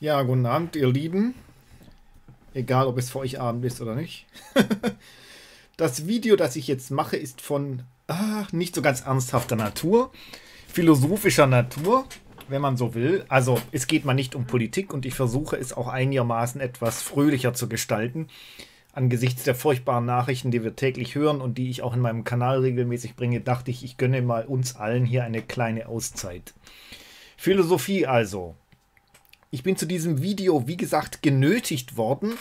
Ja, guten Abend, ihr Lieben. Egal, ob es für euch Abend ist oder nicht. das Video, das ich jetzt mache, ist von ah, nicht so ganz ernsthafter Natur, philosophischer Natur, wenn man so will. Also es geht mal nicht um Politik und ich versuche es auch einigermaßen etwas fröhlicher zu gestalten. Angesichts der furchtbaren Nachrichten, die wir täglich hören und die ich auch in meinem Kanal regelmäßig bringe, dachte ich, ich gönne mal uns allen hier eine kleine Auszeit. Philosophie also, ich bin zu diesem Video, wie gesagt, genötigt worden.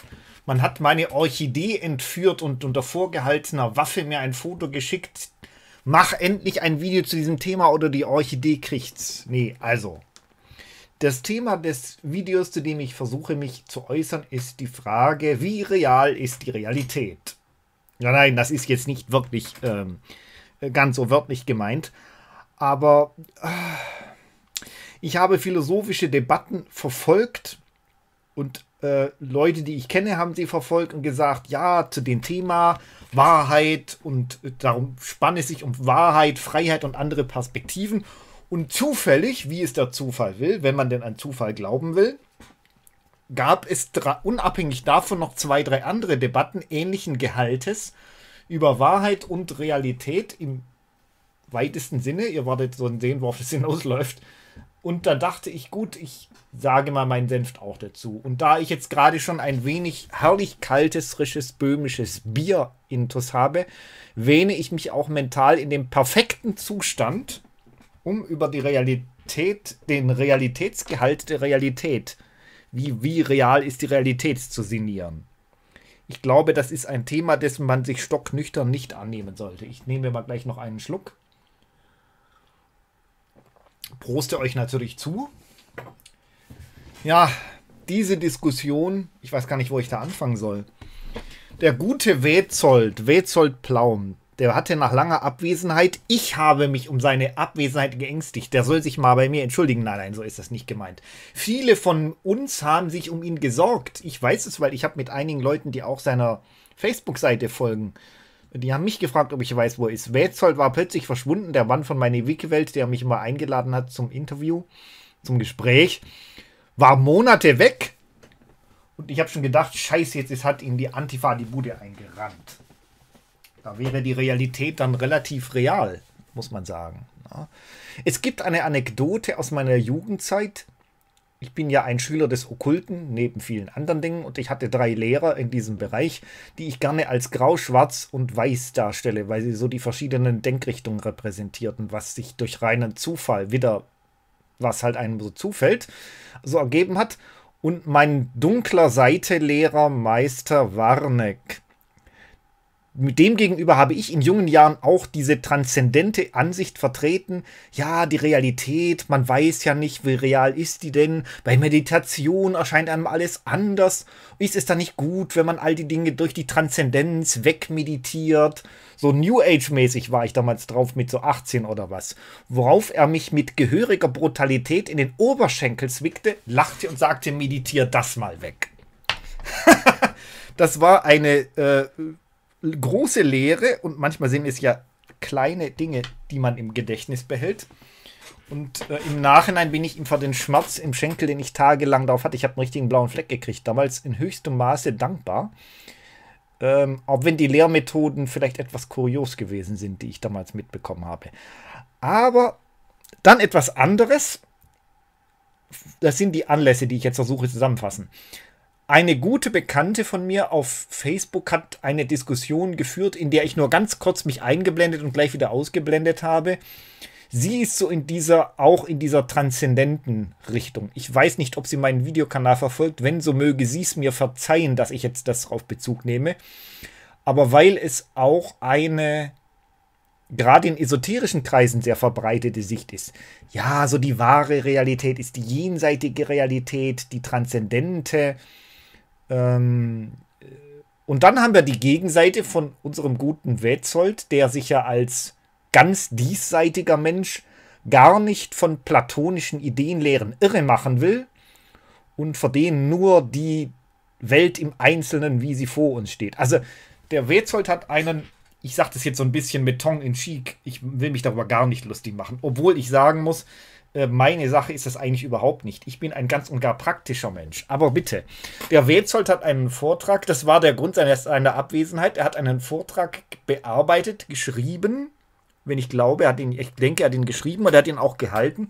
Man hat meine Orchidee entführt und unter vorgehaltener Waffe mir ein Foto geschickt. Mach endlich ein Video zu diesem Thema oder die Orchidee kriegt's. Nee, also. Das Thema des Videos, zu dem ich versuche, mich zu äußern, ist die Frage, wie real ist die Realität? Ja, nein, das ist jetzt nicht wirklich ähm, ganz so wörtlich gemeint. Aber. Äh, ich habe philosophische Debatten verfolgt und äh, Leute, die ich kenne, haben sie verfolgt und gesagt, ja, zu dem Thema Wahrheit und darum spanne es sich um Wahrheit, Freiheit und andere Perspektiven. Und zufällig, wie es der Zufall will, wenn man denn an Zufall glauben will, gab es unabhängig davon noch zwei, drei andere Debatten ähnlichen Gehaltes über Wahrheit und Realität im weitesten Sinne. Ihr werdet so sehen, worauf es hinausläuft. Und da dachte ich, gut, ich sage mal meinen Senft auch dazu. Und da ich jetzt gerade schon ein wenig herrlich kaltes, frisches, böhmisches Bier intus habe, wähne ich mich auch mental in dem perfekten Zustand, um über die Realität, den Realitätsgehalt der Realität, wie, wie real ist die Realität zu sinnieren. Ich glaube, das ist ein Thema, dessen man sich stocknüchtern nicht annehmen sollte. Ich nehme mal gleich noch einen Schluck proste euch natürlich zu. Ja, diese Diskussion, ich weiß gar nicht, wo ich da anfangen soll. Der gute Wetzold, Wetzold Plaum, der hatte nach langer Abwesenheit, ich habe mich um seine Abwesenheit geängstigt. Der soll sich mal bei mir entschuldigen. Nein, nein, so ist das nicht gemeint. Viele von uns haben sich um ihn gesorgt. Ich weiß es, weil ich habe mit einigen Leuten, die auch seiner Facebook-Seite folgen, äh, die haben mich gefragt, ob ich weiß, wo er ist. Wetzold war plötzlich verschwunden, der Mann von meiner Wiki-Welt, der mich immer eingeladen hat zum Interview, zum Gespräch, war Monate weg. Und ich habe schon gedacht, scheiße, jetzt ist, hat ihm die Antifa die Bude eingerannt. Da wäre die Realität dann relativ real, muss man sagen. Es gibt eine Anekdote aus meiner Jugendzeit, ich bin ja ein Schüler des Okkulten, neben vielen anderen Dingen, und ich hatte drei Lehrer in diesem Bereich, die ich gerne als grau, schwarz und weiß darstelle, weil sie so die verschiedenen Denkrichtungen repräsentierten, was sich durch reinen Zufall wieder, was halt einem so zufällt, so ergeben hat. Und mein dunkler Seite-Lehrer Meister Warneck, mit dem gegenüber habe ich in jungen Jahren auch diese transzendente Ansicht vertreten, ja, die Realität, man weiß ja nicht, wie real ist die denn, bei Meditation erscheint einem alles anders, ist es dann nicht gut, wenn man all die Dinge durch die Transzendenz wegmeditiert, so New Age-mäßig war ich damals drauf mit so 18 oder was, worauf er mich mit gehöriger Brutalität in den Oberschenkel zwickte, lachte und sagte, meditier das mal weg. das war eine... Äh, große Leere und manchmal sind es ja kleine Dinge, die man im Gedächtnis behält. Und äh, im Nachhinein bin ich ihm vor den Schmerz im Schenkel, den ich tagelang darauf hatte, ich habe einen richtigen blauen Fleck gekriegt, damals in höchstem Maße dankbar. Ähm, auch wenn die Lehrmethoden vielleicht etwas kurios gewesen sind, die ich damals mitbekommen habe. Aber dann etwas anderes. Das sind die Anlässe, die ich jetzt versuche zusammenzufassen. Eine gute Bekannte von mir auf Facebook hat eine Diskussion geführt, in der ich nur ganz kurz mich eingeblendet und gleich wieder ausgeblendet habe. Sie ist so in dieser, auch in dieser transzendenten Richtung. Ich weiß nicht, ob sie meinen Videokanal verfolgt. Wenn so möge sie es mir verzeihen, dass ich jetzt das darauf Bezug nehme. Aber weil es auch eine gerade in esoterischen Kreisen sehr verbreitete Sicht ist. Ja, so die wahre Realität ist die jenseitige Realität, die transzendente. Ähm, und dann haben wir die Gegenseite von unserem guten Wetzold, der sich ja als ganz diesseitiger Mensch gar nicht von platonischen Ideenlehren irre machen will und für den nur die Welt im Einzelnen, wie sie vor uns steht. Also der Wetzold hat einen, ich sage das jetzt so ein bisschen mit Tong in Chic, ich will mich darüber gar nicht lustig machen, obwohl ich sagen muss, äh, meine Sache ist das eigentlich überhaupt nicht. Ich bin ein ganz und gar praktischer Mensch. Aber bitte, der Wetzold hat einen Vortrag, das war der Grund seiner, seiner Abwesenheit, er hat einen Vortrag bearbeitet, geschrieben, wenn ich glaube, er hat ihn, ich denke, er hat ihn geschrieben und er hat ihn auch gehalten.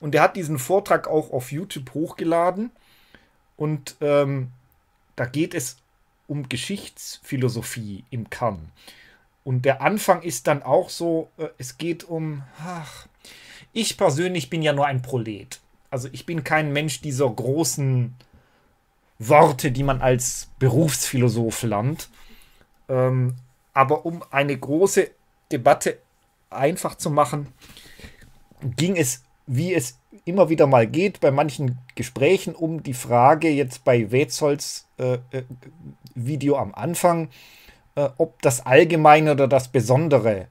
Und er hat diesen Vortrag auch auf YouTube hochgeladen. Und ähm, da geht es um Geschichtsphilosophie im Kern. Und der Anfang ist dann auch so, äh, es geht um, ach, ich persönlich bin ja nur ein Prolet. Also ich bin kein Mensch dieser großen Worte, die man als Berufsphilosoph lernt. Ähm, aber um eine große Debatte einfach zu machen, ging es, wie es immer wieder mal geht, bei manchen Gesprächen um die Frage jetzt bei Wetzolds äh, äh, Video am Anfang, äh, ob das Allgemeine oder das Besondere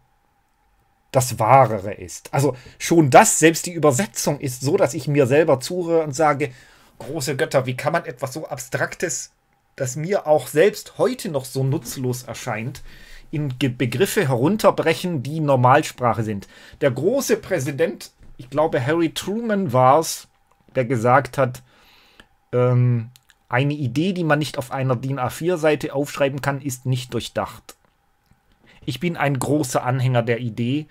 das Wahrere ist. Also schon das, selbst die Übersetzung ist so, dass ich mir selber zuhöre und sage, große Götter, wie kann man etwas so Abstraktes, das mir auch selbst heute noch so nutzlos erscheint, in Begriffe herunterbrechen, die Normalsprache sind. Der große Präsident, ich glaube Harry Truman war es, der gesagt hat, ähm, eine Idee, die man nicht auf einer DIN A4-Seite aufschreiben kann, ist nicht durchdacht. Ich bin ein großer Anhänger der Idee,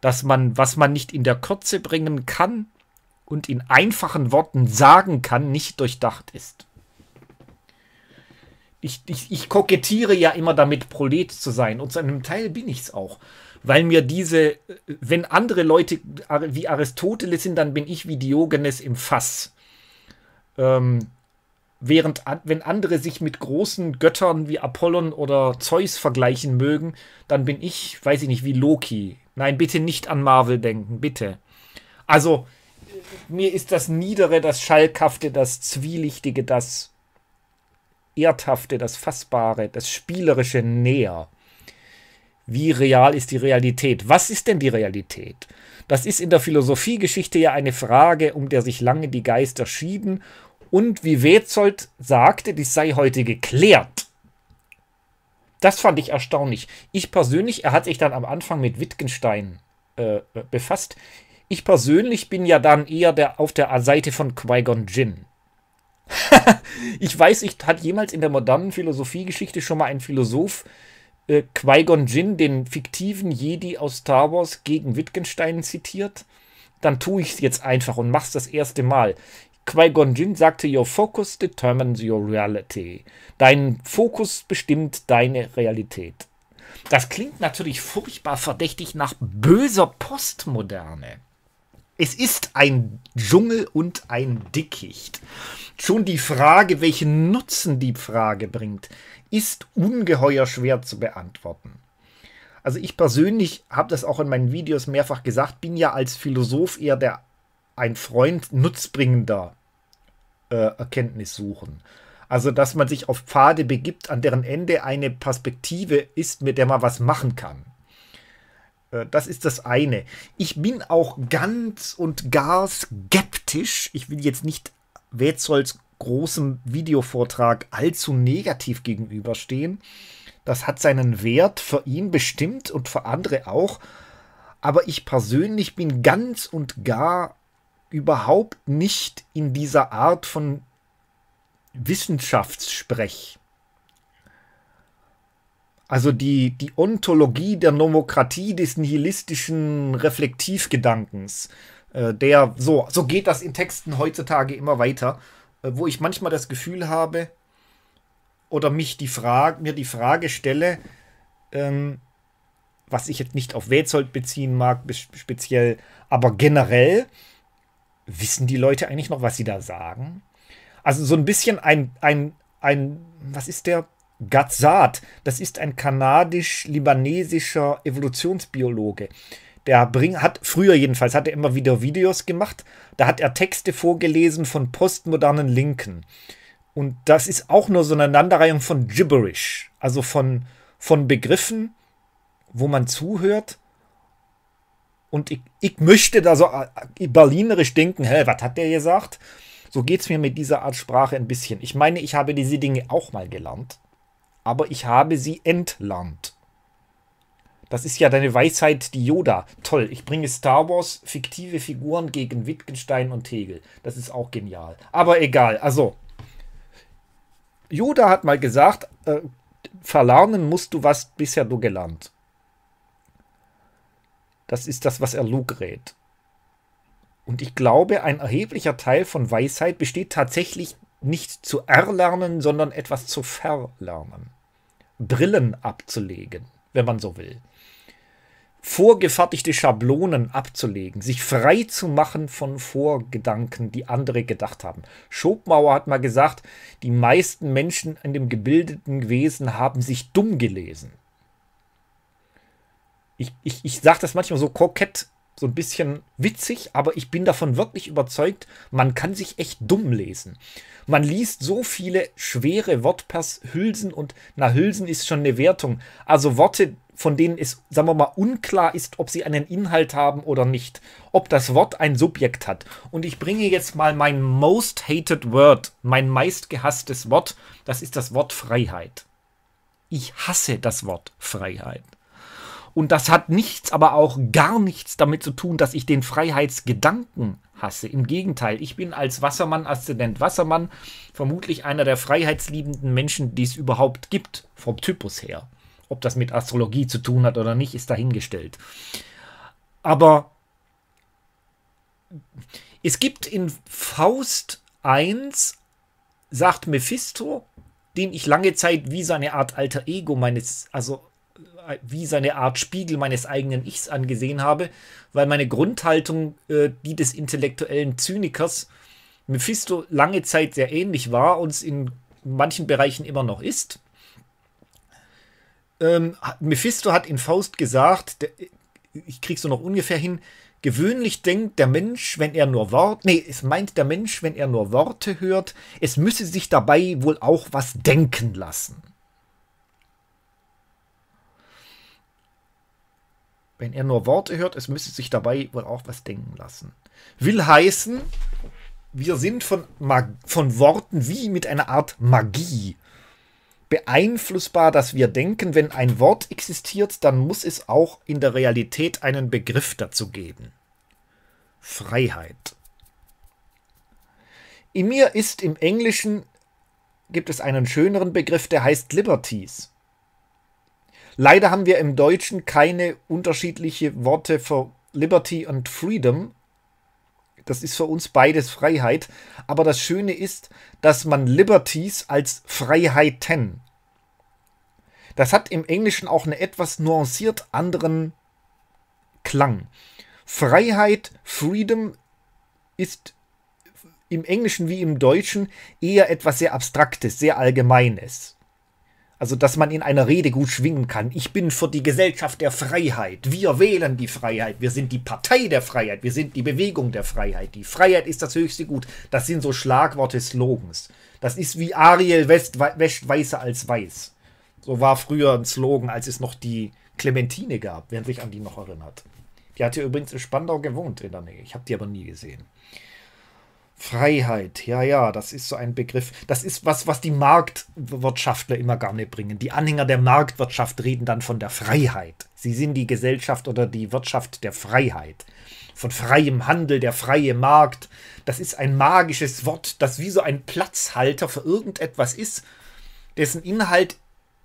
dass man, was man nicht in der Kürze bringen kann und in einfachen Worten sagen kann, nicht durchdacht ist. Ich, ich, ich kokettiere ja immer damit, Prolet zu sein. Und zu einem Teil bin ich es auch. Weil mir diese, wenn andere Leute wie Aristoteles sind, dann bin ich wie Diogenes im Fass. Ähm, während wenn andere sich mit großen Göttern wie Apollon oder Zeus vergleichen mögen, dann bin ich, weiß ich nicht, wie Loki Nein, bitte nicht an Marvel denken, bitte. Also, mir ist das Niedere, das Schalkhafte, das Zwielichtige, das Erdhafte, das Fassbare, das Spielerische näher. Wie real ist die Realität? Was ist denn die Realität? Das ist in der Philosophiegeschichte ja eine Frage, um der sich lange die Geister schieden. Und wie Wetzold sagte, dies sei heute geklärt. Das fand ich erstaunlich. Ich persönlich, er hat sich dann am Anfang mit Wittgenstein äh, äh befasst. Ich persönlich bin ja dann eher der, auf der Seite von Qui-Gon Jinn. ich weiß, ich hat jemals in der modernen Philosophiegeschichte schon mal ein Philosoph äh, Qui-Gon Jinn, den fiktiven Jedi aus Star Wars, gegen Wittgenstein zitiert. Dann tue ich es jetzt einfach und mach's das erste Mal. Qui-Gon Jinn sagte, Your focus determines your reality. Dein Fokus bestimmt deine Realität. Das klingt natürlich furchtbar verdächtig nach böser Postmoderne. Es ist ein Dschungel und ein Dickicht. Schon die Frage, welchen Nutzen die Frage bringt, ist ungeheuer schwer zu beantworten. Also ich persönlich habe das auch in meinen Videos mehrfach gesagt, bin ja als Philosoph eher der ein Freund nutzbringender äh, Erkenntnis suchen. Also, dass man sich auf Pfade begibt, an deren Ende eine Perspektive ist, mit der man was machen kann. Äh, das ist das eine. Ich bin auch ganz und gar skeptisch. Ich will jetzt nicht Wetzolds großem Videovortrag allzu negativ gegenüberstehen. Das hat seinen Wert für ihn bestimmt und für andere auch. Aber ich persönlich bin ganz und gar überhaupt nicht in dieser Art von Wissenschaftssprech. Also die, die Ontologie der Nomokratie des nihilistischen Reflektivgedankens, äh, der so, so geht das in Texten heutzutage immer weiter, äh, wo ich manchmal das Gefühl habe oder mich die Frage, mir die Frage stelle, ähm, was ich jetzt nicht auf Wetzold beziehen mag, speziell, aber generell, wissen die Leute eigentlich noch, was sie da sagen? Also so ein bisschen ein, ein, ein, was ist der? Gazzard, das ist ein kanadisch-libanesischer Evolutionsbiologe. Der bring, hat früher jedenfalls, hat er immer wieder Videos gemacht, da hat er Texte vorgelesen von postmodernen Linken. Und das ist auch nur so eine Aneinanderreihung von Gibberish, also von, von Begriffen, wo man zuhört und ich, ich möchte da so äh, äh, berlinerisch denken, hä, was hat der gesagt? So geht es mir mit dieser Art Sprache ein bisschen. Ich meine, ich habe diese Dinge auch mal gelernt, aber ich habe sie entlernt. Das ist ja deine Weisheit, die Yoda. Toll, ich bringe Star Wars fiktive Figuren gegen Wittgenstein und Hegel. Das ist auch genial. Aber egal, also. Yoda hat mal gesagt, äh, verlernen musst du, was bisher du gelernt. hast das ist das, was er Luke rät. Und ich glaube, ein erheblicher Teil von Weisheit besteht tatsächlich nicht zu erlernen, sondern etwas zu verlernen. Brillen abzulegen, wenn man so will. Vorgefertigte Schablonen abzulegen, sich frei zu machen von Vorgedanken, die andere gedacht haben. Schopenhauer hat mal gesagt, die meisten Menschen in dem gebildeten Wesen haben sich dumm gelesen ich, ich, ich sage das manchmal so kokett, so ein bisschen witzig, aber ich bin davon wirklich überzeugt, man kann sich echt dumm lesen. Man liest so viele schwere Wortpers, Hülsen und na, Hülsen ist schon eine Wertung. Also Worte, von denen es, sagen wir mal, unklar ist, ob sie einen Inhalt haben oder nicht, ob das Wort ein Subjekt hat. Und ich bringe jetzt mal mein most hated word, mein meistgehasstes Wort, das ist das Wort Freiheit. Ich hasse das Wort Freiheit. Und das hat nichts, aber auch gar nichts damit zu tun, dass ich den Freiheitsgedanken hasse. Im Gegenteil, ich bin als Wassermann, Aszendent Wassermann, vermutlich einer der freiheitsliebenden Menschen, die es überhaupt gibt, vom Typus her. Ob das mit Astrologie zu tun hat oder nicht, ist dahingestellt. Aber es gibt in Faust 1, sagt Mephisto, den ich lange Zeit wie so eine Art alter Ego meines, also wie seine Art Spiegel meines eigenen Ichs angesehen habe, weil meine Grundhaltung äh, die des intellektuellen Zynikers Mephisto lange Zeit sehr ähnlich war und es in manchen Bereichen immer noch ist. Ähm, Mephisto hat in Faust gesagt, der, äh, ich krieg's nur noch ungefähr hin, gewöhnlich denkt der Mensch, wenn er nur Worte, nee, es meint der Mensch, wenn er nur Worte hört, es müsse sich dabei wohl auch was denken lassen. Wenn er nur Worte hört, es müsste sich dabei wohl auch was denken lassen. Will heißen, wir sind von, Mag von Worten wie mit einer Art Magie beeinflussbar, dass wir denken, wenn ein Wort existiert, dann muss es auch in der Realität einen Begriff dazu geben. Freiheit. In mir ist im Englischen gibt es einen schöneren Begriff, der heißt Liberties. Leider haben wir im Deutschen keine unterschiedlichen Worte für Liberty und Freedom. Das ist für uns beides Freiheit. Aber das Schöne ist, dass man Liberties als Freiheiten. Das hat im Englischen auch einen etwas nuanciert anderen Klang. Freiheit, Freedom ist im Englischen wie im Deutschen eher etwas sehr Abstraktes, sehr Allgemeines. Also, dass man in einer Rede gut schwingen kann. Ich bin für die Gesellschaft der Freiheit. Wir wählen die Freiheit. Wir sind die Partei der Freiheit. Wir sind die Bewegung der Freiheit. Die Freiheit ist das höchste Gut. Das sind so Schlagworte, Slogans. Das ist wie Ariel West, wäscht weißer als weiß. So war früher ein Slogan, als es noch die Clementine gab, wer sich an die noch erinnert. Die hatte übrigens in Spandau gewohnt in der Nähe. Ich habe die aber nie gesehen. Freiheit, ja, ja, das ist so ein Begriff. Das ist was, was die Marktwirtschaftler immer gerne bringen. Die Anhänger der Marktwirtschaft reden dann von der Freiheit. Sie sind die Gesellschaft oder die Wirtschaft der Freiheit. Von freiem Handel, der freie Markt. Das ist ein magisches Wort, das wie so ein Platzhalter für irgendetwas ist, dessen Inhalt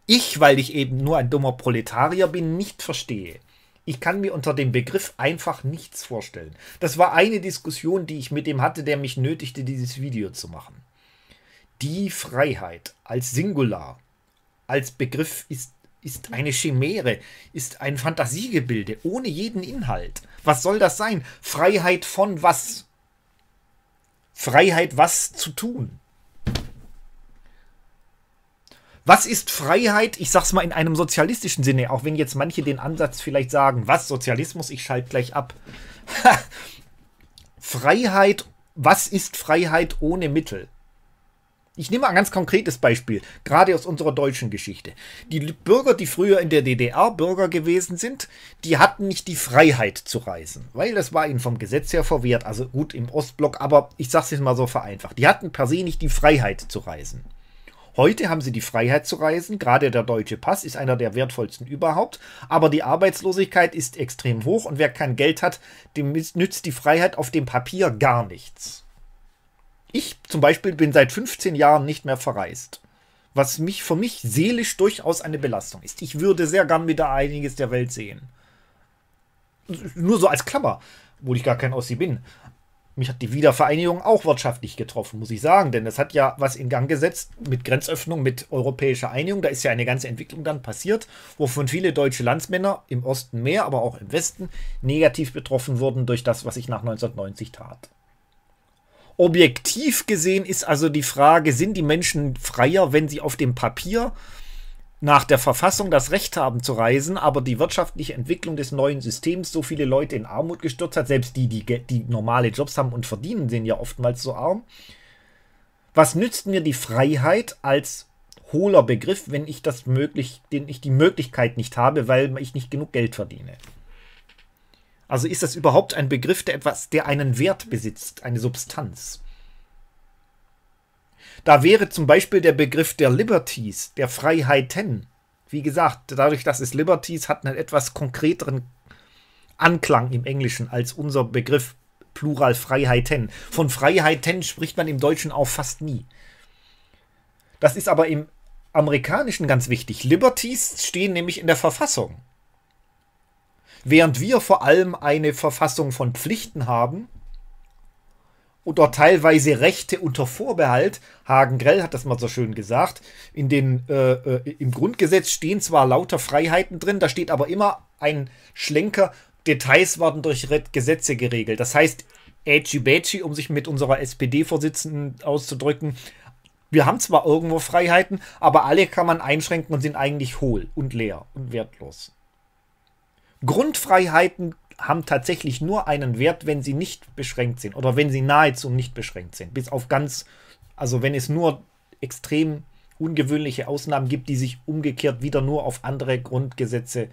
ich, weil ich eben nur ein dummer Proletarier bin, nicht verstehe ich kann mir unter dem Begriff einfach nichts vorstellen. Das war eine Diskussion, die ich mit dem hatte, der mich nötigte, dieses Video zu machen. Die Freiheit als Singular, als Begriff ist, ist eine Chimäre, ist ein Fantasiegebilde ohne jeden Inhalt. Was soll das sein? Freiheit von was? Freiheit, was zu tun. Was ist Freiheit? Ich sag's mal in einem sozialistischen Sinne, auch wenn jetzt manche den Ansatz vielleicht sagen, was Sozialismus, ich schalte gleich ab. Freiheit, was ist Freiheit ohne Mittel? Ich nehme ein ganz konkretes Beispiel, gerade aus unserer deutschen Geschichte. Die Bürger, die früher in der DDR Bürger gewesen sind, die hatten nicht die Freiheit zu reisen, weil das war ihnen vom Gesetz her verwehrt, also gut im Ostblock, aber ich sage es jetzt mal so vereinfacht. Die hatten per se nicht die Freiheit zu reisen. Heute haben sie die Freiheit zu reisen, gerade der deutsche Pass ist einer der wertvollsten überhaupt, aber die Arbeitslosigkeit ist extrem hoch und wer kein Geld hat, dem nützt die Freiheit auf dem Papier gar nichts. Ich zum Beispiel bin seit 15 Jahren nicht mehr verreist, was mich für mich seelisch durchaus eine Belastung ist. Ich würde sehr gern wieder einiges der Welt sehen. Nur so als Klammer, obwohl ich gar kein Ossi bin. Mich hat die Wiedervereinigung auch wirtschaftlich getroffen, muss ich sagen, denn das hat ja was in Gang gesetzt mit Grenzöffnung, mit europäischer Einigung. Da ist ja eine ganze Entwicklung dann passiert, wovon viele deutsche Landsmänner im Osten mehr, aber auch im Westen negativ betroffen wurden durch das, was ich nach 1990 tat. Objektiv gesehen ist also die Frage, sind die Menschen freier, wenn sie auf dem Papier nach der Verfassung das Recht haben zu reisen, aber die wirtschaftliche Entwicklung des neuen Systems so viele Leute in Armut gestürzt hat, selbst die, die, die normale Jobs haben und verdienen, sind ja oftmals so arm. Was nützt mir die Freiheit als hohler Begriff, wenn ich das möglich, den ich die Möglichkeit nicht habe, weil ich nicht genug Geld verdiene? Also ist das überhaupt ein Begriff, der etwas, der einen Wert besitzt, eine Substanz? Da wäre zum Beispiel der Begriff der Liberties, der Freiheiten. Wie gesagt, dadurch, dass es Liberties hat, einen etwas konkreteren Anklang im Englischen als unser Begriff Plural Freiheiten. Von Freiheiten spricht man im Deutschen auch fast nie. Das ist aber im Amerikanischen ganz wichtig. Liberties stehen nämlich in der Verfassung. Während wir vor allem eine Verfassung von Pflichten haben, und auch teilweise Rechte unter Vorbehalt. Hagen Grell hat das mal so schön gesagt. In den, äh, äh, Im Grundgesetz stehen zwar lauter Freiheiten drin, da steht aber immer ein Schlenker, Details werden durch Gesetze geregelt. Das heißt, Edgy Badgy, um sich mit unserer SPD-Vorsitzenden auszudrücken, wir haben zwar irgendwo Freiheiten, aber alle kann man einschränken und sind eigentlich hohl und leer und wertlos. Grundfreiheiten haben tatsächlich nur einen Wert, wenn sie nicht beschränkt sind oder wenn sie nahezu nicht beschränkt sind. Bis auf ganz, also wenn es nur extrem ungewöhnliche Ausnahmen gibt, die sich umgekehrt wieder nur auf andere Grundgesetze.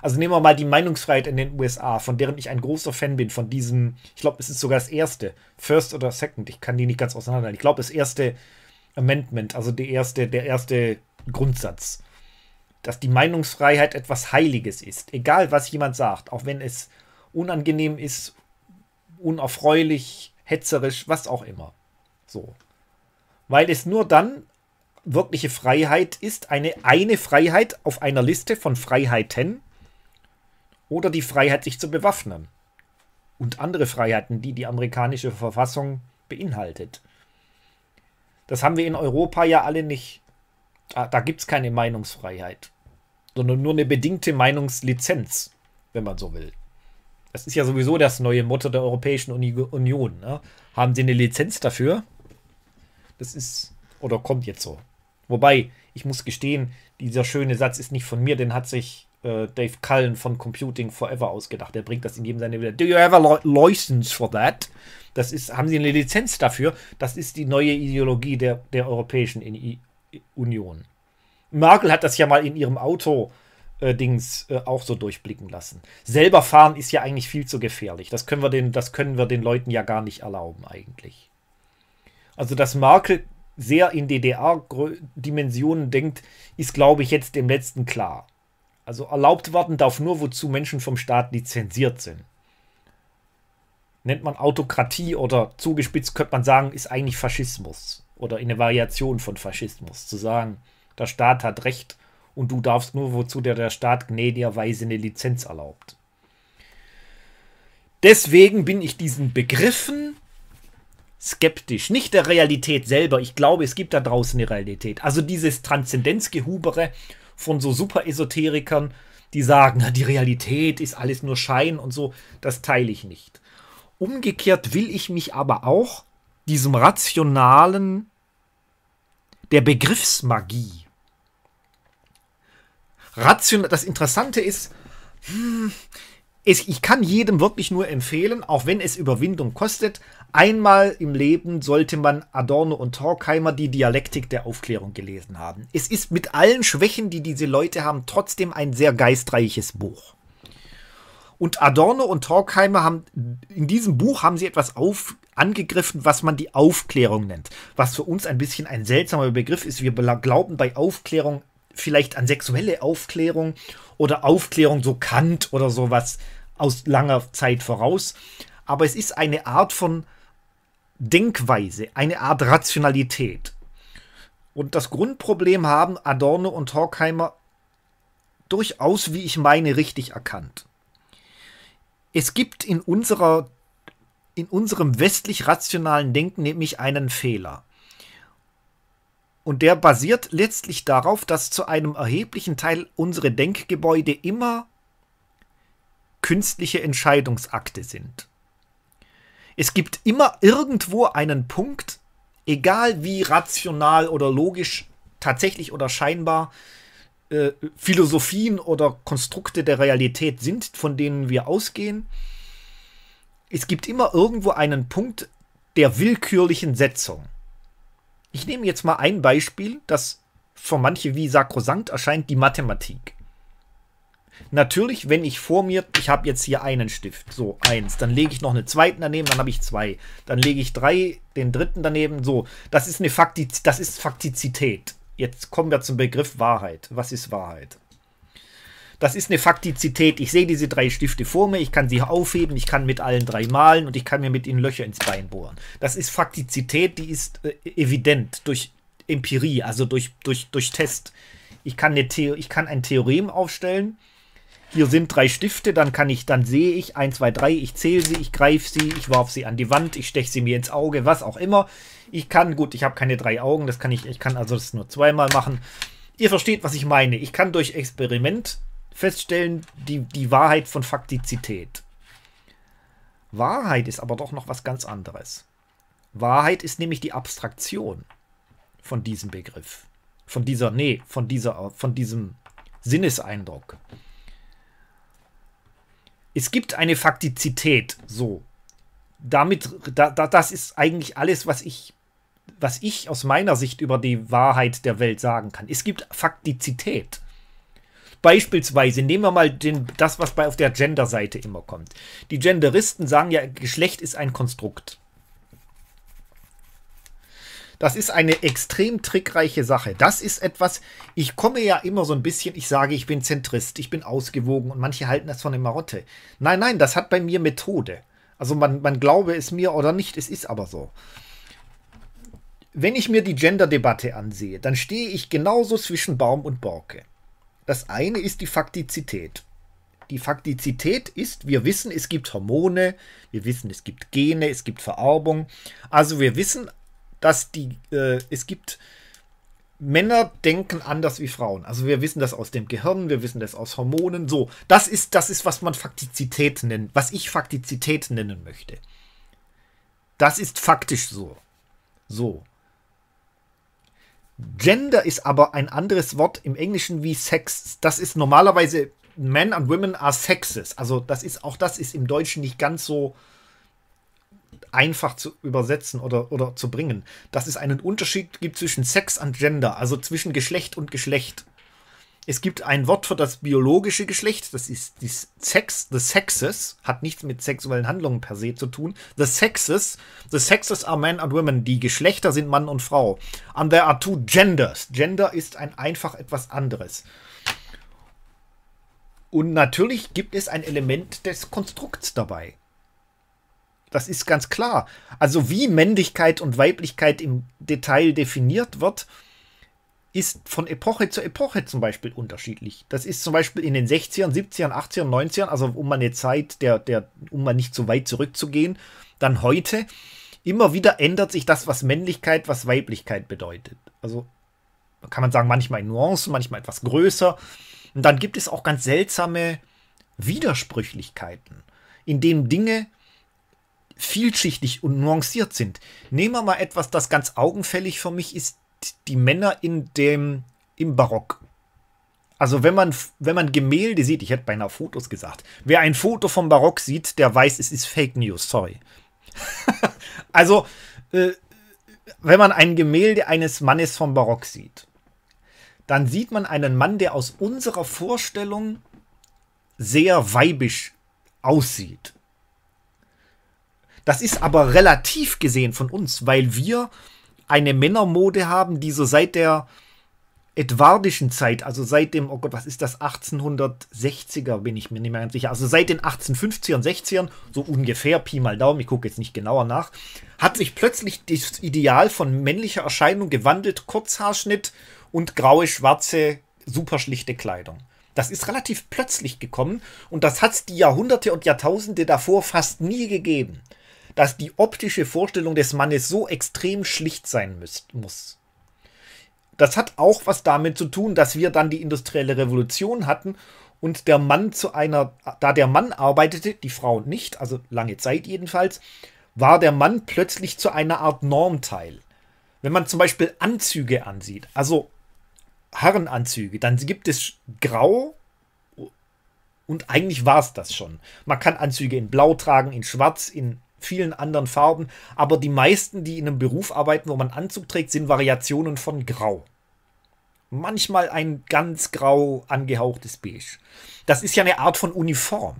Also nehmen wir mal die Meinungsfreiheit in den USA, von deren ich ein großer Fan bin, von diesem, ich glaube, es ist sogar das erste, First oder Second, ich kann die nicht ganz auseinanderhalten. Ich glaube, das erste Amendment, also die erste, der erste Grundsatz, dass die Meinungsfreiheit etwas Heiliges ist. Egal, was jemand sagt, auch wenn es unangenehm ist, unerfreulich, hetzerisch, was auch immer. So. Weil es nur dann wirkliche Freiheit ist, eine, eine Freiheit auf einer Liste von Freiheiten oder die Freiheit, sich zu bewaffnen. Und andere Freiheiten, die die amerikanische Verfassung beinhaltet. Das haben wir in Europa ja alle nicht. Da, da gibt es keine Meinungsfreiheit, sondern nur eine bedingte Meinungslizenz, wenn man so will das ist ja sowieso das neue Motto der Europäischen Union. Ne? Haben sie eine Lizenz dafür? Das ist oder kommt jetzt so. Wobei, ich muss gestehen, dieser schöne Satz ist nicht von mir, den hat sich äh, Dave Cullen von Computing Forever ausgedacht. Er bringt das in jedem seiner Bilder. Do you have a license for that? Das ist, haben sie eine Lizenz dafür? Das ist die neue Ideologie der, der Europäischen Union. Merkel hat das ja mal in ihrem Auto äh, äh, Dings äh, auch so durchblicken lassen. Selber fahren ist ja eigentlich viel zu gefährlich. Das können wir den, das können wir den Leuten ja gar nicht erlauben eigentlich. Also dass Merkel sehr in DDR-Dimensionen denkt, ist glaube ich jetzt dem letzten klar. Also erlaubt werden darf nur, wozu Menschen vom Staat lizenziert sind. Nennt man Autokratie oder zugespitzt könnte man sagen, ist eigentlich Faschismus oder in eine Variation von Faschismus. Zu sagen, der Staat hat Recht und du darfst nur, wozu dir der Staat gnädigerweise eine Lizenz erlaubt. Deswegen bin ich diesen Begriffen skeptisch. Nicht der Realität selber. Ich glaube, es gibt da draußen eine Realität. Also dieses Transzendenzgehubere von so Super-Esoterikern, die sagen, na, die Realität ist alles nur Schein und so, das teile ich nicht. Umgekehrt will ich mich aber auch diesem rationalen, der Begriffsmagie rational. Das Interessante ist, hm, ich kann jedem wirklich nur empfehlen, auch wenn es Überwindung kostet, einmal im Leben sollte man Adorno und Horkheimer die Dialektik der Aufklärung gelesen haben. Es ist mit allen Schwächen, die diese Leute haben, trotzdem ein sehr geistreiches Buch. Und Adorno und Horkheimer haben in diesem Buch haben sie etwas auf, angegriffen, was man die Aufklärung nennt, was für uns ein bisschen ein seltsamer Begriff ist. Wir glauben bei Aufklärung vielleicht an sexuelle Aufklärung oder Aufklärung so Kant oder sowas aus langer Zeit voraus. Aber es ist eine Art von Denkweise, eine Art Rationalität. Und das Grundproblem haben Adorno und Horkheimer durchaus, wie ich meine, richtig erkannt. Es gibt in unserer in unserem westlich rationalen Denken nämlich einen Fehler. Und der basiert letztlich darauf, dass zu einem erheblichen Teil unsere Denkgebäude immer künstliche Entscheidungsakte sind. Es gibt immer irgendwo einen Punkt, egal wie rational oder logisch tatsächlich oder scheinbar äh, Philosophien oder Konstrukte der Realität sind, von denen wir ausgehen. Es gibt immer irgendwo einen Punkt der willkürlichen Setzung. Ich nehme jetzt mal ein Beispiel, das für manche wie sakrosankt erscheint, die Mathematik. Natürlich, wenn ich vor mir, ich habe jetzt hier einen Stift, so eins, dann lege ich noch einen zweiten daneben, dann habe ich zwei, dann lege ich drei, den dritten daneben, so. Das ist eine Faktiz das ist Faktizität. Jetzt kommen wir zum Begriff Wahrheit. Was ist Wahrheit? Das ist eine Faktizität. Ich sehe diese drei Stifte vor mir, ich kann sie aufheben, ich kann mit allen drei malen und ich kann mir mit ihnen Löcher ins Bein bohren. Das ist Faktizität, die ist äh, evident durch Empirie, also durch, durch, durch Test. Ich kann, eine The ich kann ein Theorem aufstellen. Hier sind drei Stifte, dann kann ich, dann sehe ich 1, 2, 3, ich zähle sie, ich greife sie, ich warf sie an die Wand, ich steche sie mir ins Auge, was auch immer. Ich kann, gut, ich habe keine drei Augen, das kann ich, ich kann also das nur zweimal machen. Ihr versteht, was ich meine. Ich kann durch Experiment feststellen, die, die Wahrheit von Faktizität. Wahrheit ist aber doch noch was ganz anderes. Wahrheit ist nämlich die Abstraktion von diesem Begriff. Von dieser, nee, von dieser, von diesem Sinneseindruck. Es gibt eine Faktizität, so. Damit, da, da, das ist eigentlich alles, was ich, was ich aus meiner Sicht über die Wahrheit der Welt sagen kann. Es gibt Faktizität. Beispielsweise nehmen wir mal den, das, was bei, auf der Gender-Seite immer kommt. Die Genderisten sagen ja, Geschlecht ist ein Konstrukt. Das ist eine extrem trickreiche Sache. Das ist etwas, ich komme ja immer so ein bisschen, ich sage, ich bin Zentrist, ich bin ausgewogen und manche halten das von eine Marotte. Nein, nein, das hat bei mir Methode. Also man, man glaube es mir oder nicht, es ist aber so. Wenn ich mir die Gender-Debatte ansehe, dann stehe ich genauso zwischen Baum und Borke. Das eine ist die Faktizität. Die Faktizität ist, wir wissen, es gibt Hormone, wir wissen, es gibt Gene, es gibt Vererbung. Also wir wissen, dass die, äh, es gibt Männer denken anders wie Frauen. Also wir wissen das aus dem Gehirn, wir wissen das aus Hormonen. So, das ist, das ist, was man Faktizität nennt, was ich Faktizität nennen möchte. Das ist faktisch so. So. Gender ist aber ein anderes Wort im Englischen wie Sex. Das ist normalerweise Men and Women are Sexes. Also das ist auch das ist im Deutschen nicht ganz so einfach zu übersetzen oder, oder zu bringen. Dass es einen Unterschied gibt zwischen Sex und Gender, also zwischen Geschlecht und Geschlecht. Es gibt ein Wort für das biologische Geschlecht, das ist die Sex, the sexes, hat nichts mit sexuellen Handlungen per se zu tun. The sexes, the sexes are men and women, die Geschlechter sind Mann und Frau. And there are two genders. Gender ist ein einfach etwas anderes. Und natürlich gibt es ein Element des Konstrukts dabei. Das ist ganz klar. Also wie Männlichkeit und Weiblichkeit im Detail definiert wird, ist von Epoche zu Epoche zum Beispiel unterschiedlich. Das ist zum Beispiel in den 60ern, 70ern, 80ern, 90ern, also um mal eine Zeit, der, der, um mal nicht zu weit zurückzugehen, dann heute, immer wieder ändert sich das, was Männlichkeit, was Weiblichkeit bedeutet. Also kann man sagen, manchmal in Nuancen, manchmal etwas größer. Und dann gibt es auch ganz seltsame Widersprüchlichkeiten, in denen Dinge vielschichtig und nuanciert sind. Nehmen wir mal etwas, das ganz augenfällig für mich ist, die Männer in dem, im Barock. Also wenn man, wenn man Gemälde sieht, ich hätte beinahe Fotos gesagt, wer ein Foto vom Barock sieht, der weiß, es ist Fake News, sorry. also, äh, wenn man ein Gemälde eines Mannes vom Barock sieht, dann sieht man einen Mann, der aus unserer Vorstellung sehr weibisch aussieht. Das ist aber relativ gesehen von uns, weil wir eine Männermode haben, die so seit der edwardischen Zeit, also seit dem, oh Gott, was ist das, 1860er, bin ich mir nicht mehr ganz sicher, also seit den 1850ern, 60ern, so ungefähr, Pi mal Daumen, ich gucke jetzt nicht genauer nach, hat sich plötzlich das Ideal von männlicher Erscheinung gewandelt, Kurzhaarschnitt und graue, schwarze, super schlichte Kleidung. Das ist relativ plötzlich gekommen und das hat es die Jahrhunderte und Jahrtausende davor fast nie gegeben dass die optische Vorstellung des Mannes so extrem schlicht sein muss. Das hat auch was damit zu tun, dass wir dann die industrielle Revolution hatten und der Mann zu einer, da der Mann arbeitete, die Frau nicht, also lange Zeit jedenfalls, war der Mann plötzlich zu einer Art Normteil. Wenn man zum Beispiel Anzüge ansieht, also Herrenanzüge, dann gibt es Grau und eigentlich war es das schon. Man kann Anzüge in Blau tragen, in Schwarz, in vielen anderen Farben. Aber die meisten, die in einem Beruf arbeiten, wo man Anzug trägt, sind Variationen von Grau. Manchmal ein ganz grau angehauchtes Beige. Das ist ja eine Art von Uniform.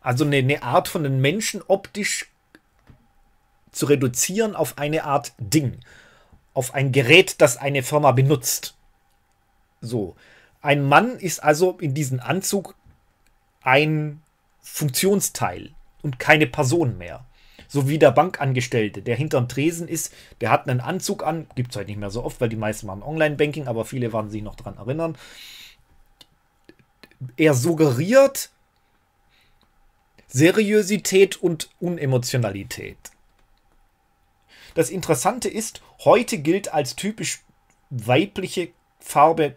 Also eine, eine Art von den Menschen optisch zu reduzieren auf eine Art Ding. Auf ein Gerät, das eine Firma benutzt. So. Ein Mann ist also in diesem Anzug ein Funktionsteil und keine Person mehr so wie der Bankangestellte, der hinterm Tresen ist, der hat einen Anzug an, gibt es halt nicht mehr so oft, weil die meisten machen Online-Banking, aber viele waren sich noch dran erinnern. Er suggeriert Seriosität und Unemotionalität. Das Interessante ist, heute gilt als typisch weibliche Farbe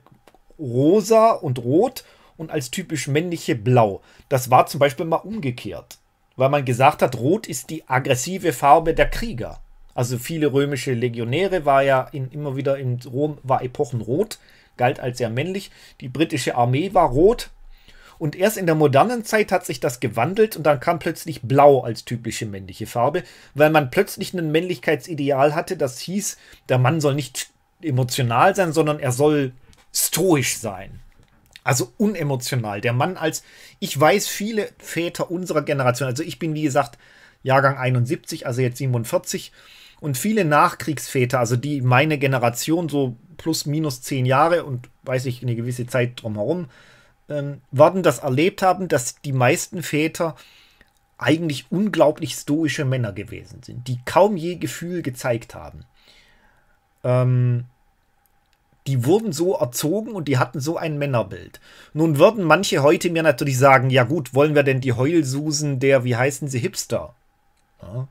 rosa und rot und als typisch männliche blau. Das war zum Beispiel mal umgekehrt weil man gesagt hat, Rot ist die aggressive Farbe der Krieger. Also viele römische Legionäre war ja in, immer wieder in Rom, war Epochenrot, galt als sehr männlich. Die britische Armee war rot. Und erst in der modernen Zeit hat sich das gewandelt und dann kam plötzlich Blau als typische männliche Farbe, weil man plötzlich ein Männlichkeitsideal hatte, das hieß, der Mann soll nicht emotional sein, sondern er soll stoisch sein. Also unemotional. Der Mann als, ich weiß viele Väter unserer Generation, also ich bin wie gesagt Jahrgang 71, also jetzt 47 und viele Nachkriegsväter, also die meine Generation so plus minus zehn Jahre und weiß ich eine gewisse Zeit drumherum, ähm, werden das erlebt haben, dass die meisten Väter eigentlich unglaublich stoische Männer gewesen sind, die kaum je Gefühl gezeigt haben. Ähm, die wurden so erzogen und die hatten so ein Männerbild. Nun würden manche heute mir natürlich sagen, ja gut, wollen wir denn die Heulsusen der, wie heißen sie, Hipster? Ja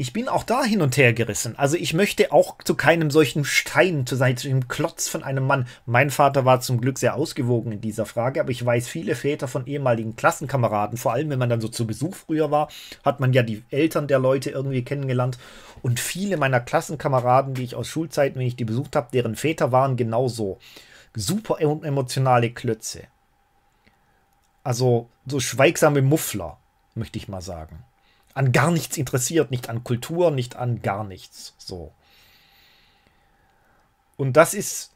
ich bin auch da hin und her gerissen. Also ich möchte auch zu keinem solchen Stein, zu einem Klotz von einem Mann. Mein Vater war zum Glück sehr ausgewogen in dieser Frage, aber ich weiß, viele Väter von ehemaligen Klassenkameraden, vor allem wenn man dann so zu Besuch früher war, hat man ja die Eltern der Leute irgendwie kennengelernt. Und viele meiner Klassenkameraden, die ich aus Schulzeiten, wenn ich die besucht habe, deren Väter waren genauso. Super emotionale Klötze. Also so schweigsame Muffler, möchte ich mal sagen an gar nichts interessiert, nicht an Kultur, nicht an gar nichts. So. Und das ist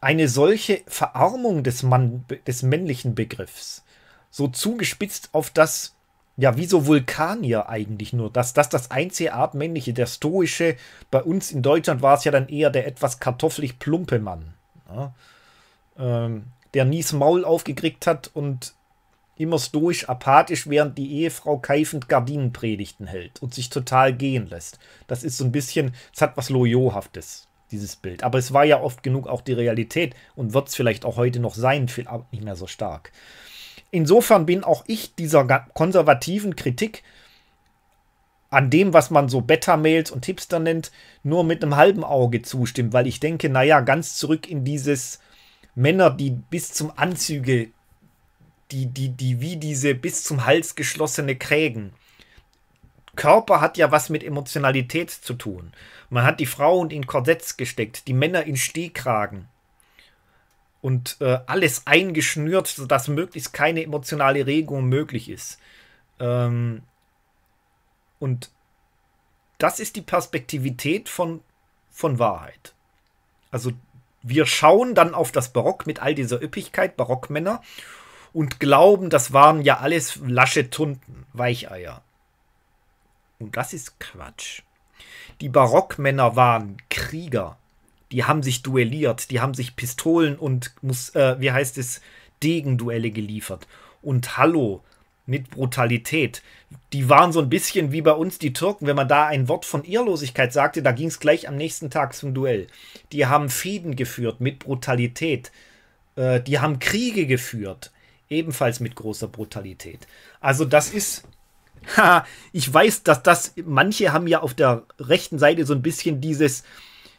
eine solche Verarmung des, Mann, des männlichen Begriffs, so zugespitzt auf das, ja, wie so Vulkanier eigentlich nur, dass das das einzige Art männliche, der stoische, bei uns in Deutschland war es ja dann eher der etwas kartoffelig plumpe Mann, ja, ähm, der nie das Maul aufgekriegt hat und immer stoisch apathisch, während die Ehefrau keifend Gardinenpredigten hält und sich total gehen lässt. Das ist so ein bisschen, es hat was Loyohaftes, dieses Bild. Aber es war ja oft genug auch die Realität und wird es vielleicht auch heute noch sein, aber nicht mehr so stark. Insofern bin auch ich dieser konservativen Kritik an dem, was man so Beta-Mails und Hipster nennt, nur mit einem halben Auge zustimmt, weil ich denke, naja, ganz zurück in dieses Männer, die bis zum Anzüge die, die, die, wie diese bis zum Hals geschlossene Krägen. Körper hat ja was mit Emotionalität zu tun. Man hat die Frauen in Korsetts gesteckt, die Männer in Stehkragen und äh, alles eingeschnürt, sodass möglichst keine emotionale Regung möglich ist. Ähm, und das ist die Perspektivität von, von Wahrheit. Also wir schauen dann auf das Barock mit all dieser Üppigkeit, Barockmänner, und glauben, das waren ja alles lasche Tunden, Weicheier. Und das ist Quatsch. Die Barockmänner waren Krieger. Die haben sich duelliert, die haben sich Pistolen und, muss, äh, wie heißt es, Degenduelle geliefert. Und hallo, mit Brutalität. Die waren so ein bisschen wie bei uns die Türken, wenn man da ein Wort von Ehrlosigkeit sagte, da ging es gleich am nächsten Tag zum Duell. Die haben Fäden geführt mit Brutalität. Äh, die haben Kriege geführt ebenfalls mit großer Brutalität. Also das ist Ha, ich weiß, dass das, manche haben ja auf der rechten Seite so ein bisschen dieses,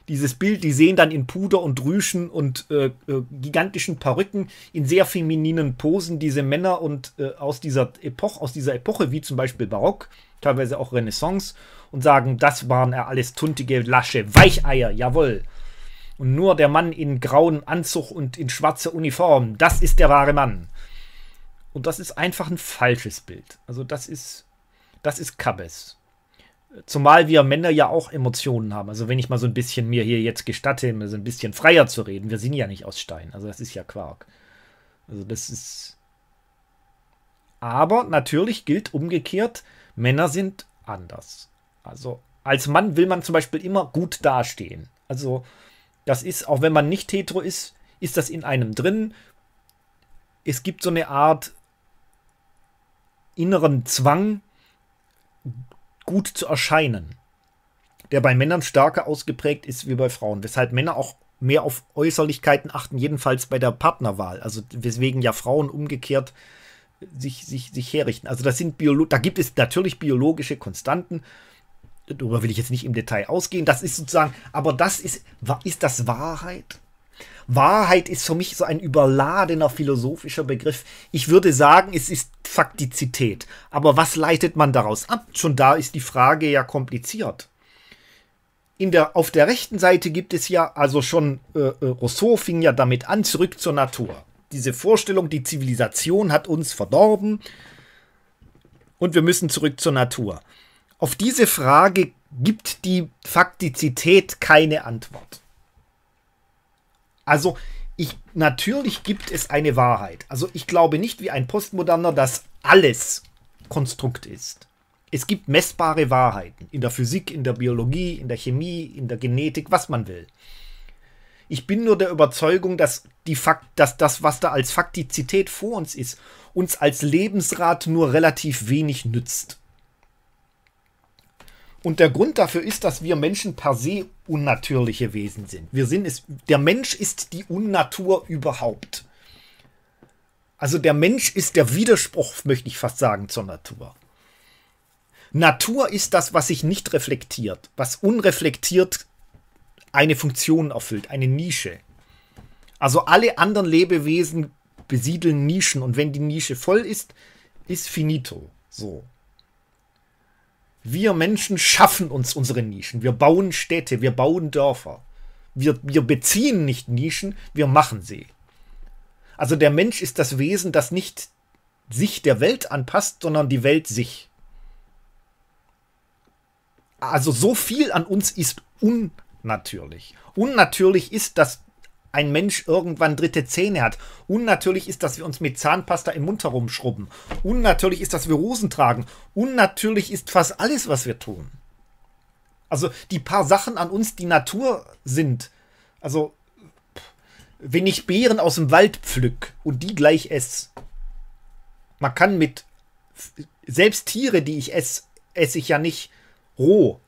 dieses Bild, die sehen dann in Puder und Rüschen und äh, äh, gigantischen Perücken, in sehr femininen Posen diese Männer und äh, aus dieser Epoche, aus dieser Epoche, wie zum Beispiel Barock, teilweise auch Renaissance, und sagen, das waren ja alles tuntige Lasche, Weicheier, jawohl. Und nur der Mann in grauen Anzug und in schwarzer Uniform, das ist der wahre Mann. Und das ist einfach ein falsches Bild. Also das ist, das ist Kabbes. Zumal wir Männer ja auch Emotionen haben. Also wenn ich mal so ein bisschen mir hier jetzt gestatte, mir so ein bisschen freier zu reden, wir sind ja nicht aus Stein. Also das ist ja Quark. Also das ist. Aber natürlich gilt umgekehrt, Männer sind anders. Also als Mann will man zum Beispiel immer gut dastehen. Also das ist, auch wenn man nicht hetero ist, ist das in einem drin. Es gibt so eine Art inneren Zwang, gut zu erscheinen, der bei Männern stärker ausgeprägt ist wie bei Frauen, weshalb Männer auch mehr auf Äußerlichkeiten achten, jedenfalls bei der Partnerwahl. Also weswegen ja Frauen umgekehrt sich, sich, sich herrichten. Also das sind Biolo da gibt es natürlich biologische Konstanten. Darüber will ich jetzt nicht im Detail ausgehen. Das ist sozusagen, aber das ist, ist das Wahrheit? Wahrheit ist für mich so ein überladener philosophischer Begriff. Ich würde sagen, es ist Faktizität. Aber was leitet man daraus ab? Schon da ist die Frage ja kompliziert. Der, auf der rechten Seite gibt es ja, also schon äh, äh, Rousseau fing ja damit an, zurück zur Natur. Diese Vorstellung, die Zivilisation hat uns verdorben und wir müssen zurück zur Natur. Auf diese Frage gibt die Faktizität keine Antwort. Also, ich, natürlich gibt es eine Wahrheit. Also, ich glaube nicht wie ein Postmoderner, dass alles Konstrukt ist. Es gibt messbare Wahrheiten in der Physik, in der Biologie, in der Chemie, in der Genetik, was man will. Ich bin nur der Überzeugung, dass, die Fakt, dass das, was da als Faktizität vor uns ist, uns als Lebensrat nur relativ wenig nützt. Und der Grund dafür ist, dass wir Menschen per se unnatürliche Wesen sind. Wir sind es, der Mensch ist die Unnatur überhaupt. Also der Mensch ist der Widerspruch, möchte ich fast sagen, zur Natur. Natur ist das, was sich nicht reflektiert, was unreflektiert eine Funktion erfüllt, eine Nische. Also alle anderen Lebewesen besiedeln Nischen und wenn die Nische voll ist, ist finito. So. Wir Menschen schaffen uns unsere Nischen. Wir bauen Städte, wir bauen Dörfer. Wir, wir beziehen nicht Nischen, wir machen sie. Also der Mensch ist das Wesen, das nicht sich der Welt anpasst, sondern die Welt sich. Also so viel an uns ist unnatürlich. Unnatürlich ist, dass ein Mensch irgendwann dritte Zähne hat. Unnatürlich ist, dass wir uns mit Zahnpasta im Mund herumschrubben. Unnatürlich ist, dass wir Rosen tragen. Unnatürlich ist fast alles, was wir tun. Also die paar Sachen an uns, die Natur sind. Also, wenn ich Beeren aus dem Wald pflück und die gleich esse. Man kann mit, selbst Tiere, die ich esse, esse ich ja nicht roh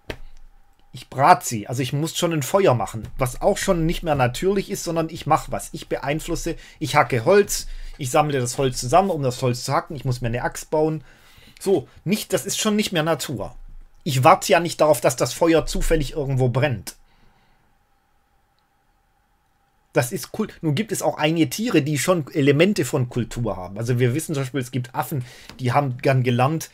ich brate sie. Also ich muss schon ein Feuer machen, was auch schon nicht mehr natürlich ist, sondern ich mache was. Ich beeinflusse, ich hacke Holz, ich sammle das Holz zusammen, um das Holz zu hacken, ich muss mir eine Axt bauen. So, nicht, das ist schon nicht mehr Natur. Ich warte ja nicht darauf, dass das Feuer zufällig irgendwo brennt. Das ist cool. Nun gibt es auch einige Tiere, die schon Elemente von Kultur haben. Also wir wissen zum Beispiel, es gibt Affen, die haben gern gelernt,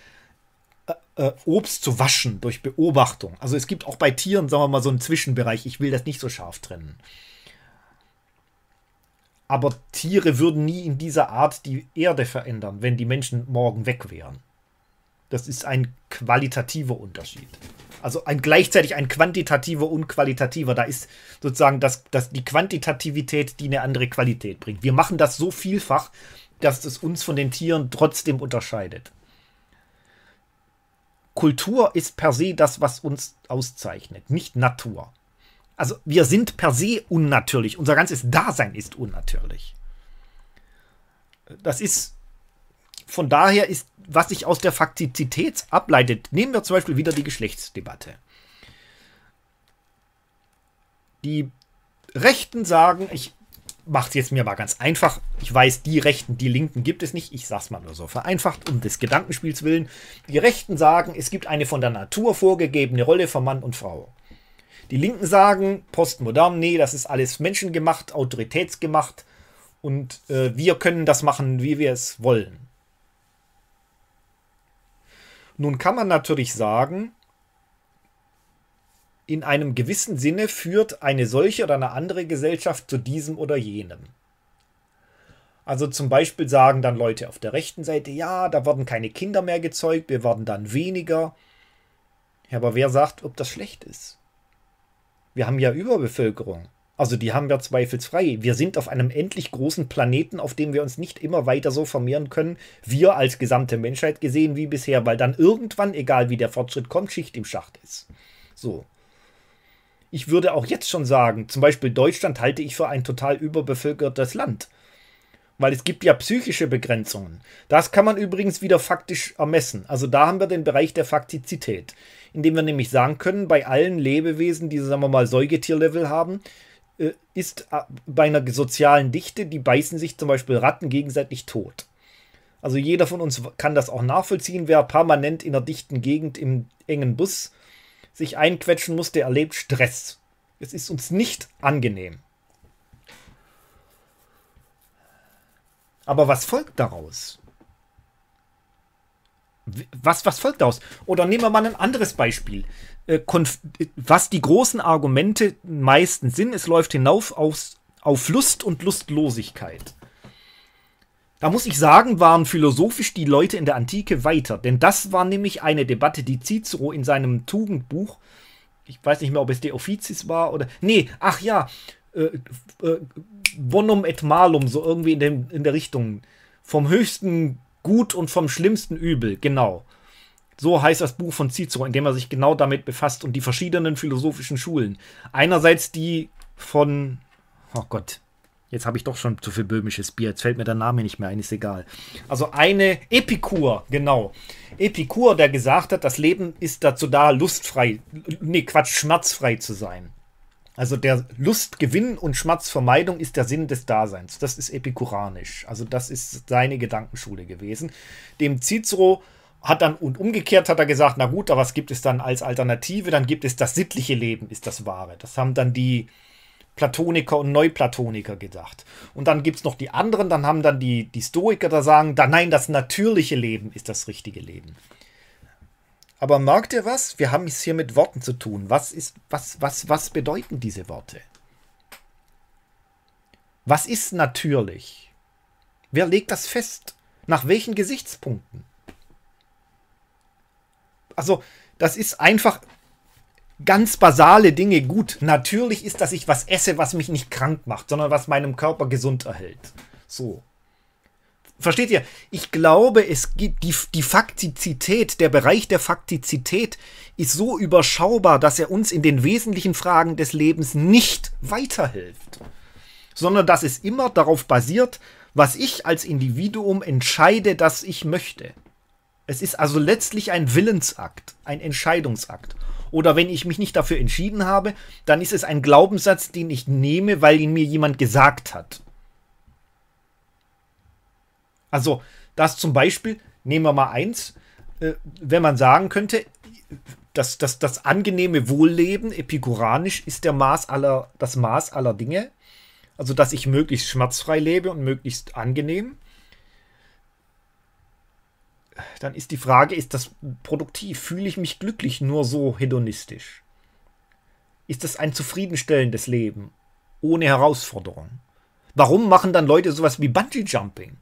äh, Obst zu waschen durch Beobachtung. Also es gibt auch bei Tieren, sagen wir mal, so einen Zwischenbereich. Ich will das nicht so scharf trennen. Aber Tiere würden nie in dieser Art die Erde verändern, wenn die Menschen morgen weg wären. Das ist ein qualitativer Unterschied. Also ein, gleichzeitig ein quantitativer und qualitativer. Da ist sozusagen das, das, die Quantitativität, die eine andere Qualität bringt. Wir machen das so vielfach, dass es uns von den Tieren trotzdem unterscheidet. Kultur ist per se das, was uns auszeichnet, nicht Natur. Also wir sind per se unnatürlich. Unser ganzes Dasein ist unnatürlich. Das ist von daher ist, was sich aus der Faktizität ableitet, nehmen wir zum Beispiel wieder die Geschlechtsdebatte. Die Rechten sagen, ich macht es jetzt mir mal ganz einfach. Ich weiß, die Rechten, die Linken gibt es nicht. Ich sage es mal nur so vereinfacht, um des Gedankenspiels willen. Die Rechten sagen, es gibt eine von der Natur vorgegebene Rolle von Mann und Frau. Die Linken sagen, postmodern, nee, das ist alles menschengemacht, autoritätsgemacht und äh, wir können das machen, wie wir es wollen. Nun kann man natürlich sagen, in einem gewissen Sinne führt eine solche oder eine andere Gesellschaft zu diesem oder jenem. Also zum Beispiel sagen dann Leute auf der rechten Seite, ja, da werden keine Kinder mehr gezeugt, wir werden dann weniger. Ja, aber wer sagt, ob das schlecht ist? Wir haben ja Überbevölkerung. Also die haben wir zweifelsfrei. Wir sind auf einem endlich großen Planeten, auf dem wir uns nicht immer weiter so vermehren können, wir als gesamte Menschheit gesehen wie bisher, weil dann irgendwann, egal wie der Fortschritt kommt, Schicht im Schacht ist. So ich würde auch jetzt schon sagen, zum Beispiel Deutschland halte ich für ein total überbevölkertes Land. Weil es gibt ja psychische Begrenzungen. Das kann man übrigens wieder faktisch ermessen. Also da haben wir den Bereich der Faktizität, indem wir nämlich sagen können, bei allen Lebewesen, die, sagen wir mal, Säugetierlevel haben, äh, ist äh, bei einer sozialen Dichte, die beißen sich zum Beispiel Ratten gegenseitig tot. Also jeder von uns kann das auch nachvollziehen, wer permanent in einer dichten Gegend im engen Bus sich einquetschen muss, der erlebt Stress. Es ist uns nicht angenehm. Aber was folgt daraus? Was, was folgt daraus? Oder nehmen wir mal ein anderes Beispiel. Äh, was die großen Argumente meistens sind, es läuft hinauf auf Lust und Lustlosigkeit. Da muss ich sagen, waren philosophisch die Leute in der Antike weiter, denn das war nämlich eine Debatte, die Cicero in seinem Tugendbuch, ich weiß nicht mehr, ob es De Officis war oder, nee, ach ja, äh, äh, Bonum et Malum, so irgendwie in, dem, in der Richtung, vom höchsten Gut und vom schlimmsten Übel, genau. So heißt das Buch von Cicero, in dem er sich genau damit befasst und die verschiedenen philosophischen Schulen. Einerseits die von, oh Gott, Jetzt habe ich doch schon zu viel böhmisches Bier. Jetzt fällt mir der Name nicht mehr ein, ist egal. Also eine Epikur, genau. Epikur, der gesagt hat, das Leben ist dazu da, lustfrei, nee, Quatsch, schmerzfrei zu sein. Also der Lustgewinn und Schmerzvermeidung ist der Sinn des Daseins. Das ist epikuranisch. Also das ist seine Gedankenschule gewesen. Dem Cicero hat dann und umgekehrt hat er gesagt, na gut, aber was gibt es dann als Alternative? Dann gibt es das sittliche Leben, ist das wahre. Das haben dann die Platoniker und Neuplatoniker gedacht. Und dann gibt es noch die anderen, dann haben dann die, die Stoiker, da sagen, da, nein, das natürliche Leben ist das richtige Leben. Aber merkt ihr was? Wir haben es hier mit Worten zu tun. Was, ist, was, was, was bedeuten diese Worte? Was ist natürlich? Wer legt das fest? Nach welchen Gesichtspunkten? Also, das ist einfach ganz basale Dinge gut. Natürlich ist, dass ich was esse, was mich nicht krank macht, sondern was meinem Körper gesund erhält. So. Versteht ihr? Ich glaube, es gibt die, die Faktizität, der Bereich der Faktizität ist so überschaubar, dass er uns in den wesentlichen Fragen des Lebens nicht weiterhilft, sondern dass es immer darauf basiert, was ich als Individuum entscheide, dass ich möchte. Es ist also letztlich ein Willensakt, ein Entscheidungsakt oder wenn ich mich nicht dafür entschieden habe, dann ist es ein Glaubenssatz, den ich nehme, weil ihn mir jemand gesagt hat. Also, das zum Beispiel, nehmen wir mal eins, äh, wenn man sagen könnte, dass das, das angenehme Wohlleben, epikuranisch ist der Maß aller, das Maß aller Dinge. Also, dass ich möglichst schmerzfrei lebe und möglichst angenehm dann ist die Frage, ist das produktiv? Fühle ich mich glücklich nur so hedonistisch? Ist das ein zufriedenstellendes Leben ohne Herausforderung? Warum machen dann Leute sowas wie Bungee Jumping?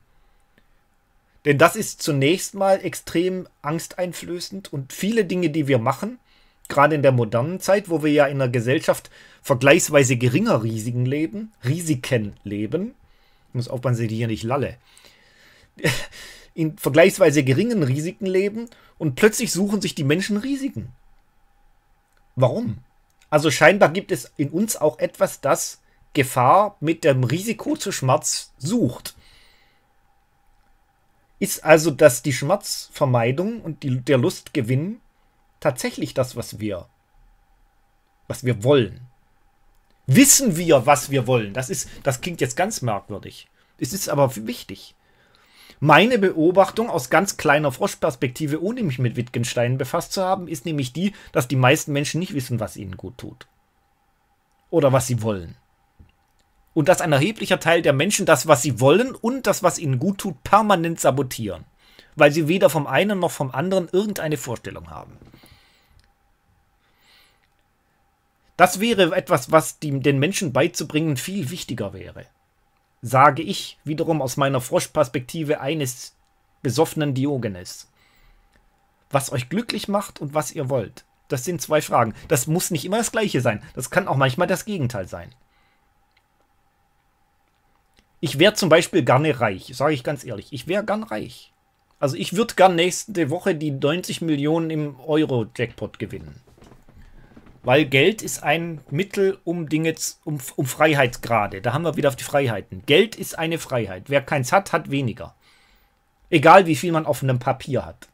Denn das ist zunächst mal extrem angsteinflößend und viele Dinge, die wir machen, gerade in der modernen Zeit, wo wir ja in einer Gesellschaft vergleichsweise geringer Risiken leben, Risiken leben, ich muss aufpassen, dass ich hier nicht lalle in vergleichsweise geringen Risiken leben und plötzlich suchen sich die Menschen Risiken. Warum? Also scheinbar gibt es in uns auch etwas, das Gefahr mit dem Risiko zu Schmerz sucht. Ist also dass die Schmerzvermeidung und die, der Lustgewinn tatsächlich das, was wir, was wir wollen? Wissen wir, was wir wollen? Das ist, das klingt jetzt ganz merkwürdig. Es ist aber wichtig. Meine Beobachtung aus ganz kleiner Froschperspektive, ohne mich mit Wittgenstein befasst zu haben, ist nämlich die, dass die meisten Menschen nicht wissen, was ihnen gut tut. Oder was sie wollen. Und dass ein erheblicher Teil der Menschen das, was sie wollen und das, was ihnen gut tut, permanent sabotieren. Weil sie weder vom einen noch vom anderen irgendeine Vorstellung haben. Das wäre etwas, was die, den Menschen beizubringen viel wichtiger wäre sage ich wiederum aus meiner Froschperspektive eines besoffenen Diogenes. Was euch glücklich macht und was ihr wollt. Das sind zwei Fragen. Das muss nicht immer das gleiche sein. Das kann auch manchmal das Gegenteil sein. Ich wäre zum Beispiel gerne reich, sage ich ganz ehrlich. Ich wäre gern reich. Also ich würde gern nächste Woche die 90 Millionen im Euro-Jackpot gewinnen. Weil Geld ist ein Mittel, um Dinge, um, um Freiheitsgrade. Da haben wir wieder auf die Freiheiten. Geld ist eine Freiheit. Wer keins hat, hat weniger. Egal wie viel man auf einem Papier hat.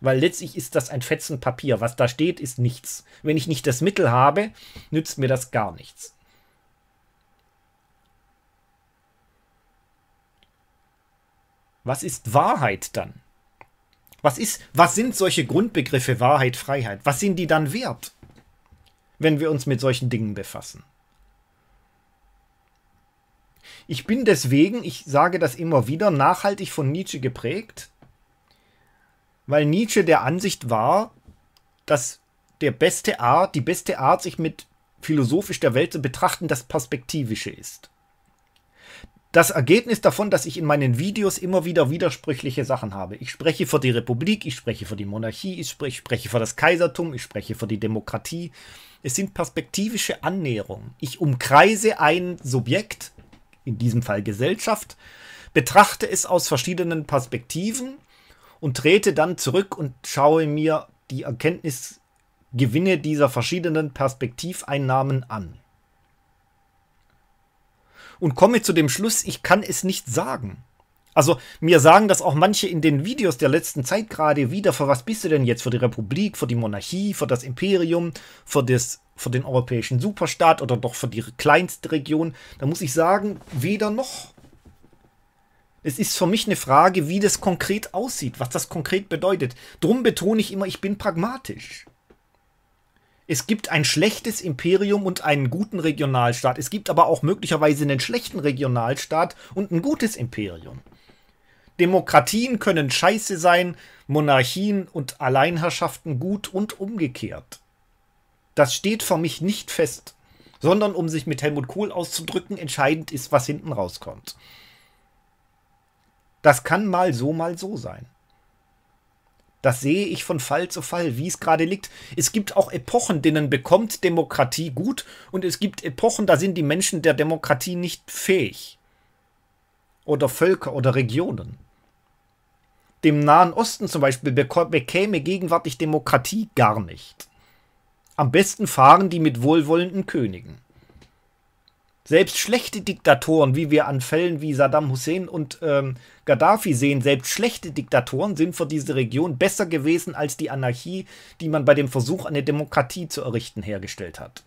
Weil letztlich ist das ein Fetzen Papier. Was da steht, ist nichts. Wenn ich nicht das Mittel habe, nützt mir das gar nichts. Was ist Wahrheit dann? Was ist, was sind solche Grundbegriffe Wahrheit, Freiheit? Was sind die dann wert? wenn wir uns mit solchen Dingen befassen. Ich bin deswegen, ich sage das immer wieder, nachhaltig von Nietzsche geprägt, weil Nietzsche der Ansicht war, dass der beste Art, die beste Art, sich mit philosophisch der Welt zu betrachten, das Perspektivische ist das Ergebnis davon, dass ich in meinen Videos immer wieder widersprüchliche Sachen habe. Ich spreche für die Republik, ich spreche für die Monarchie, ich spreche ich spreche für das Kaisertum, ich spreche für die Demokratie. Es sind perspektivische Annäherungen. Ich umkreise ein Subjekt, in diesem Fall Gesellschaft, betrachte es aus verschiedenen Perspektiven und trete dann zurück und schaue mir die Erkenntnisgewinne dieser verschiedenen Perspektiveinnahmen an und komme zu dem Schluss, ich kann es nicht sagen. Also mir sagen das auch manche in den Videos der letzten Zeit gerade wieder, für was bist du denn jetzt? Für die Republik, für die Monarchie, für das Imperium, für, das, für den europäischen Superstaat oder doch für die kleinste Region? Da muss ich sagen, weder noch. Es ist für mich eine Frage, wie das konkret aussieht, was das konkret bedeutet. Drum betone ich immer, ich bin pragmatisch. Es gibt ein schlechtes Imperium und einen guten Regionalstaat. Es gibt aber auch möglicherweise einen schlechten Regionalstaat und ein gutes Imperium. Demokratien können scheiße sein, Monarchien und Alleinherrschaften gut und umgekehrt. Das steht für mich nicht fest, sondern um sich mit Helmut Kohl auszudrücken, entscheidend ist, was hinten rauskommt. Das kann mal so, mal so sein. Das sehe ich von Fall zu Fall, wie es gerade liegt. Es gibt auch Epochen, denen bekommt Demokratie gut und es gibt Epochen, da sind die Menschen der Demokratie nicht fähig. Oder Völker oder Regionen. Dem Nahen Osten zum Beispiel bekäme gegenwärtig Demokratie gar nicht. Am besten fahren die mit wohlwollenden Königen. Selbst schlechte Diktatoren, wie wir an Fällen wie Saddam Hussein und ähm, Gaddafi sehen, selbst schlechte Diktatoren sind für diese Region besser gewesen als die Anarchie, die man bei dem Versuch, eine Demokratie zu errichten, hergestellt hat.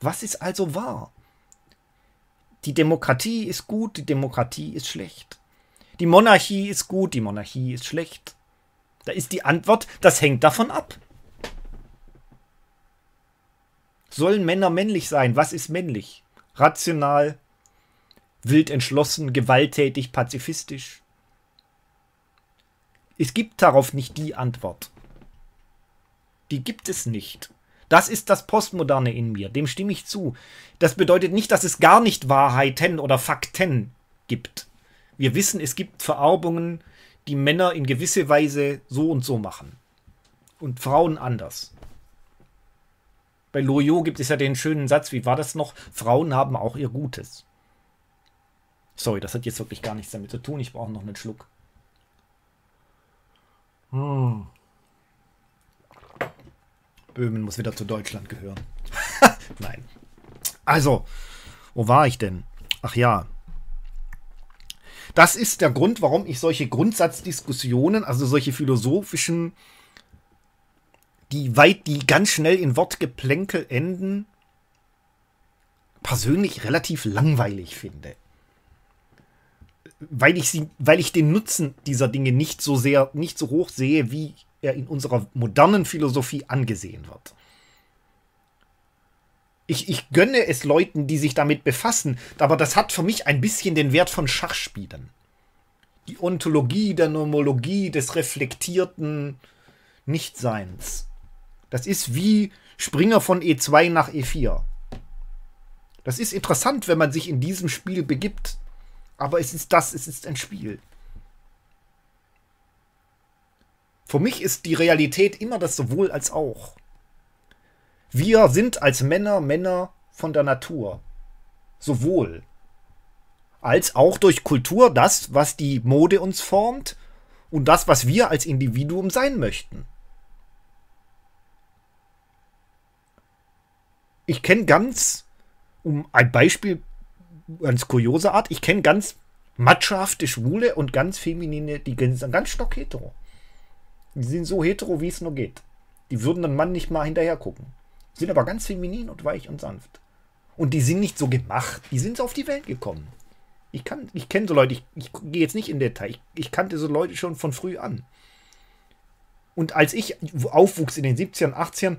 Was ist also wahr? Die Demokratie ist gut, die Demokratie ist schlecht. Die Monarchie ist gut, die Monarchie ist schlecht. Da ist die Antwort, das hängt davon ab. Sollen Männer männlich sein? Was ist männlich? Rational, wild entschlossen, gewalttätig, pazifistisch? Es gibt darauf nicht die Antwort. Die gibt es nicht. Das ist das Postmoderne in mir, dem stimme ich zu. Das bedeutet nicht, dass es gar nicht Wahrheiten oder Fakten gibt. Wir wissen, es gibt Verarbungen, die Männer in gewisse Weise so und so machen und Frauen anders. Bei Loriot gibt es ja den schönen Satz, wie war das noch? Frauen haben auch ihr Gutes. Sorry, das hat jetzt wirklich gar nichts damit zu tun. Ich brauche noch einen Schluck. Hm. Böhmen muss wieder zu Deutschland gehören. Nein. Also, wo war ich denn? Ach ja. Das ist der Grund, warum ich solche Grundsatzdiskussionen, also solche philosophischen die weit, die ganz schnell in Wortgeplänkel enden, persönlich relativ langweilig finde. Weil ich sie, weil ich den Nutzen dieser Dinge nicht so sehr, nicht so hoch sehe, wie er in unserer modernen Philosophie angesehen wird. Ich, ich gönne es Leuten, die sich damit befassen, aber das hat für mich ein bisschen den Wert von Schachspielen. Die Ontologie der Nomologie des reflektierten Nichtseins. Das ist wie Springer von E2 nach E4. Das ist interessant, wenn man sich in diesem Spiel begibt. Aber es ist das, es ist ein Spiel. Für mich ist die Realität immer das sowohl als auch. Wir sind als Männer Männer von der Natur. Sowohl. Als auch durch Kultur das, was die Mode uns formt und das, was wir als Individuum sein möchten. ich kenne ganz, um ein Beispiel, ganz kurioser Art, ich kenne ganz matschhafte Schwule und ganz feminine, die sind ganz stock hetero. Die sind so hetero, wie es nur geht. Die würden einen Mann nicht mal hinterher gucken. Sind aber ganz feminin und weich und sanft. Und die sind nicht so gemacht. Die sind so auf die Welt gekommen. Ich, ich kenne so Leute, ich, ich gehe jetzt nicht in Detail. Ich, ich kannte so Leute schon von früh an. Und als ich aufwuchs in den 70ern, 80ern,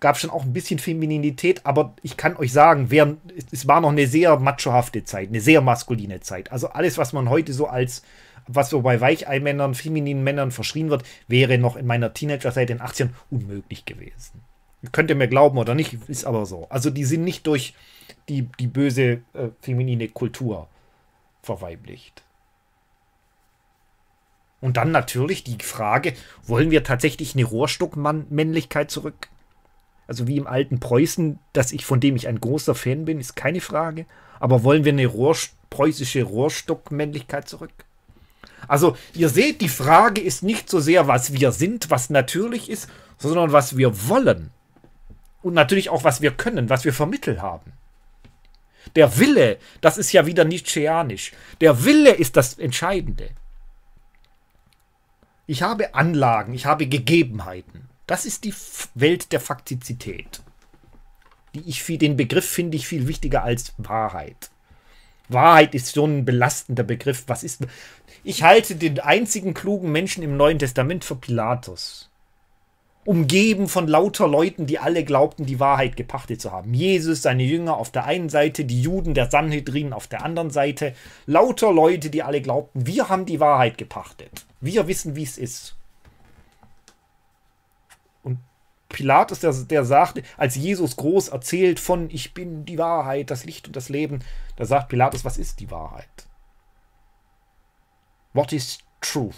gab schon auch ein bisschen Femininität, aber ich kann euch sagen, während, es war noch eine sehr machohafte Zeit, eine sehr maskuline Zeit. Also alles, was man heute so als, was so bei Weicheimännern, femininen Männern verschrien wird, wäre noch in meiner Teenagerzeit in 18 unmöglich gewesen. Könnt ihr mir glauben oder nicht, ist aber so. Also die sind nicht durch die, die böse äh, feminine Kultur verweiblicht. Und dann natürlich die Frage, wollen wir tatsächlich eine Rohrstockmännlichkeit zurück? also wie im alten Preußen, dass ich von dem ich ein großer Fan bin, ist keine Frage. Aber wollen wir eine Rohr, preußische Rohrstockmännlichkeit zurück? Also ihr seht, die Frage ist nicht so sehr, was wir sind, was natürlich ist, sondern was wir wollen. Und natürlich auch, was wir können, was wir vermitteln haben. Der Wille, das ist ja wieder nietzscheanisch. Der Wille ist das Entscheidende. Ich habe Anlagen, ich habe Gegebenheiten. Das ist die Welt der Faktizität. Die ich viel, den Begriff finde ich viel wichtiger als Wahrheit. Wahrheit ist so ein belastender Begriff. Was ist. Ich halte den einzigen klugen Menschen im Neuen Testament für Pilatus. Umgeben von lauter Leuten, die alle glaubten, die Wahrheit gepachtet zu haben. Jesus, seine Jünger auf der einen Seite, die Juden der Sanhedrin auf der anderen Seite. Lauter Leute, die alle glaubten, wir haben die Wahrheit gepachtet. Wir wissen, wie es ist. Pilatus, der, der sagt, als Jesus groß erzählt von Ich bin die Wahrheit, das Licht und das Leben, da sagt Pilatus, was ist die Wahrheit? What is truth?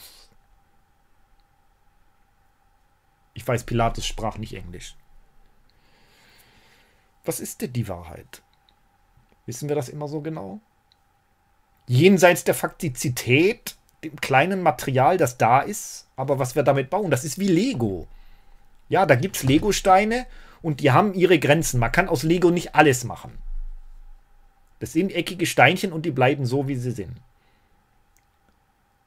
Ich weiß, Pilatus sprach nicht Englisch. Was ist denn die Wahrheit? Wissen wir das immer so genau? Jenseits der Faktizität, dem kleinen Material, das da ist, aber was wir damit bauen, das ist wie Lego. Ja, da gibt es Lego-Steine und die haben ihre Grenzen. Man kann aus Lego nicht alles machen. Das sind eckige Steinchen und die bleiben so, wie sie sind.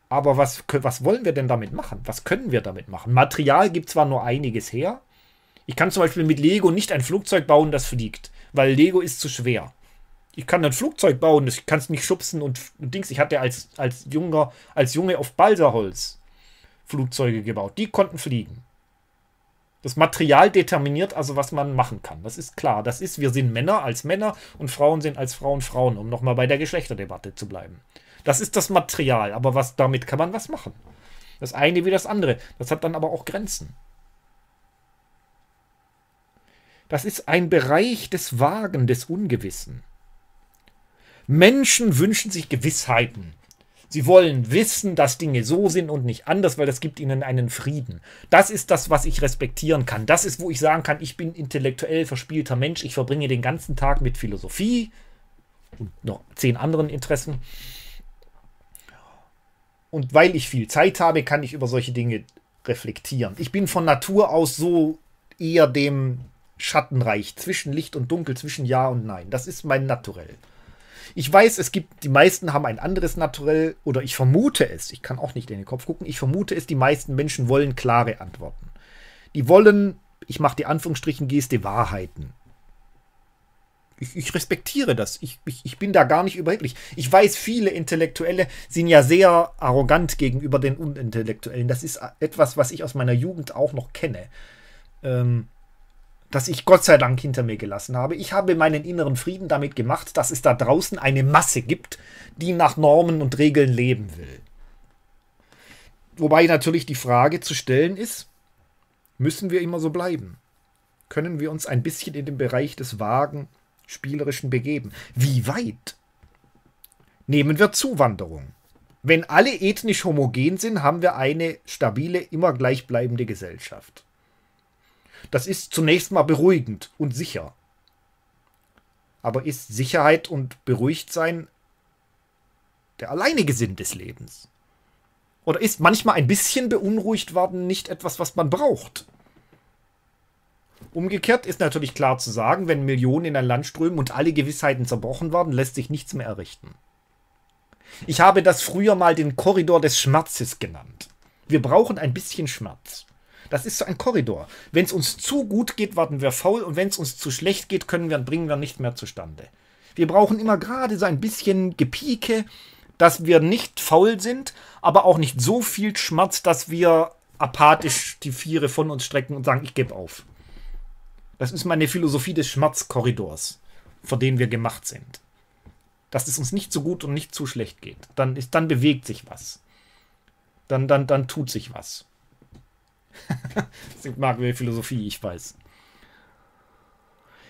Aber was, was wollen wir denn damit machen? Was können wir damit machen? Material gibt zwar nur einiges her. Ich kann zum Beispiel mit Lego nicht ein Flugzeug bauen, das fliegt, weil Lego ist zu schwer. Ich kann ein Flugzeug bauen, ich kann es nicht schubsen und, und, Dings. Ich hatte als, als, Junger, als Junge auf Balsaholz Flugzeuge gebaut. Die konnten fliegen. Das Material determiniert also, was man machen kann. Das ist klar. Das ist, wir sind Männer als Männer und Frauen sind als Frauen Frauen, um nochmal bei der Geschlechterdebatte zu bleiben. Das ist das Material, aber was, damit kann man was machen. Das eine wie das andere. Das hat dann aber auch Grenzen. Das ist ein Bereich des Wagen, des Ungewissen. Menschen wünschen sich Gewissheiten. Sie wollen wissen, dass Dinge so sind und nicht anders, weil das gibt ihnen einen Frieden. Das ist das, was ich respektieren kann. Das ist, wo ich sagen kann, ich bin intellektuell verspielter Mensch. Ich verbringe den ganzen Tag mit Philosophie und noch zehn anderen Interessen. Und weil ich viel Zeit habe, kann ich über solche Dinge reflektieren. Ich bin von Natur aus so eher dem Schattenreich, zwischen Licht und Dunkel, zwischen Ja und Nein. Das ist mein Naturell. Ich weiß, es gibt, die meisten haben ein anderes Naturell oder ich vermute es, ich kann auch nicht in den Kopf gucken, ich vermute es, die meisten Menschen wollen klare Antworten. Die wollen, ich mache die Anführungsstrichen Geste, Wahrheiten. Ich, ich respektiere das. Ich, ich, ich bin da gar nicht überheblich. Ich weiß, viele Intellektuelle sind ja sehr arrogant gegenüber den Unintellektuellen. Das ist etwas, was ich aus meiner Jugend auch noch kenne. Ähm, das ich Gott sei Dank hinter mir gelassen habe. Ich habe meinen inneren Frieden damit gemacht, dass es da draußen eine Masse gibt, die nach Normen und Regeln leben will. Wobei natürlich die Frage zu stellen ist, müssen wir immer so bleiben? Können wir uns ein bisschen in den Bereich des Wagen spielerischen begeben? Wie weit? Nehmen wir Zuwanderung. Wenn alle ethnisch homogen sind, haben wir eine stabile, immer gleichbleibende Gesellschaft. Das ist zunächst mal beruhigend und sicher. Aber ist Sicherheit und Beruhigtsein der alleinige Sinn des Lebens? Oder ist manchmal ein bisschen beunruhigt worden nicht etwas, was man braucht? Umgekehrt ist natürlich klar zu sagen, wenn Millionen in ein Land strömen und alle Gewissheiten zerbrochen werden, lässt sich nichts mehr errichten. Ich habe das früher mal den Korridor des Schmerzes genannt. Wir brauchen ein bisschen Schmerz. Das ist so ein Korridor. Wenn es uns zu gut geht, warten wir faul und wenn es uns zu schlecht geht, können wir, bringen wir nicht mehr zustande. Wir brauchen immer gerade so ein bisschen Gepieke, dass wir nicht faul sind, aber auch nicht so viel Schmerz, dass wir apathisch die Viere von uns strecken und sagen, ich gebe auf. Das ist meine Philosophie des Schmerzkorridors, vor dem wir gemacht sind. Dass es uns nicht zu so gut und nicht zu schlecht geht. Dann, ist, dann bewegt sich was. Dann, dann, dann tut sich was. das mag mir Philosophie, ich weiß.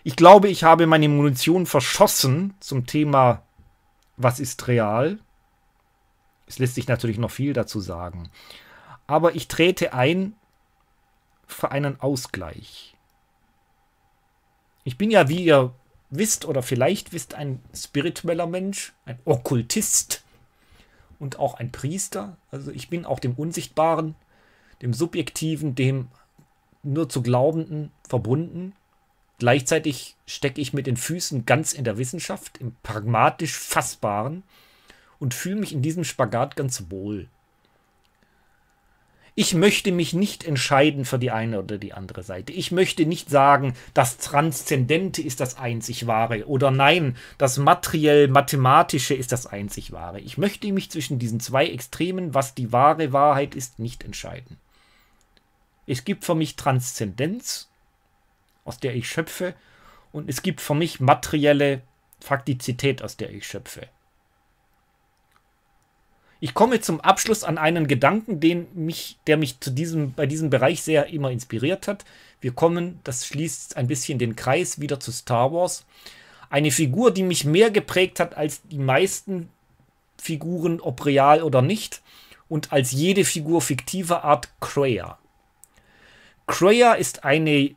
Ich glaube, ich habe meine Munition verschossen zum Thema Was ist real? Es lässt sich natürlich noch viel dazu sagen. Aber ich trete ein für einen Ausgleich. Ich bin ja, wie ihr wisst oder vielleicht wisst, ein spiritueller Mensch, ein Okkultist und auch ein Priester. Also ich bin auch dem Unsichtbaren dem subjektiven, dem nur zu glaubenden verbunden. Gleichzeitig stecke ich mit den Füßen ganz in der Wissenschaft, im pragmatisch Fassbaren und fühle mich in diesem Spagat ganz wohl. Ich möchte mich nicht entscheiden für die eine oder die andere Seite. Ich möchte nicht sagen, das Transzendente ist das einzig Wahre oder nein, das materiell-mathematische ist das einzig Wahre. Ich möchte mich zwischen diesen zwei Extremen, was die wahre Wahrheit ist, nicht entscheiden. Es gibt für mich Transzendenz, aus der ich schöpfe, und es gibt für mich materielle Faktizität, aus der ich schöpfe. Ich komme zum Abschluss an einen Gedanken, den mich, der mich zu diesem, bei diesem Bereich sehr immer inspiriert hat. Wir kommen, das schließt ein bisschen den Kreis wieder zu Star Wars. Eine Figur, die mich mehr geprägt hat als die meisten Figuren, ob real oder nicht, und als jede Figur fiktiver Art Kreia. Kreia ist eine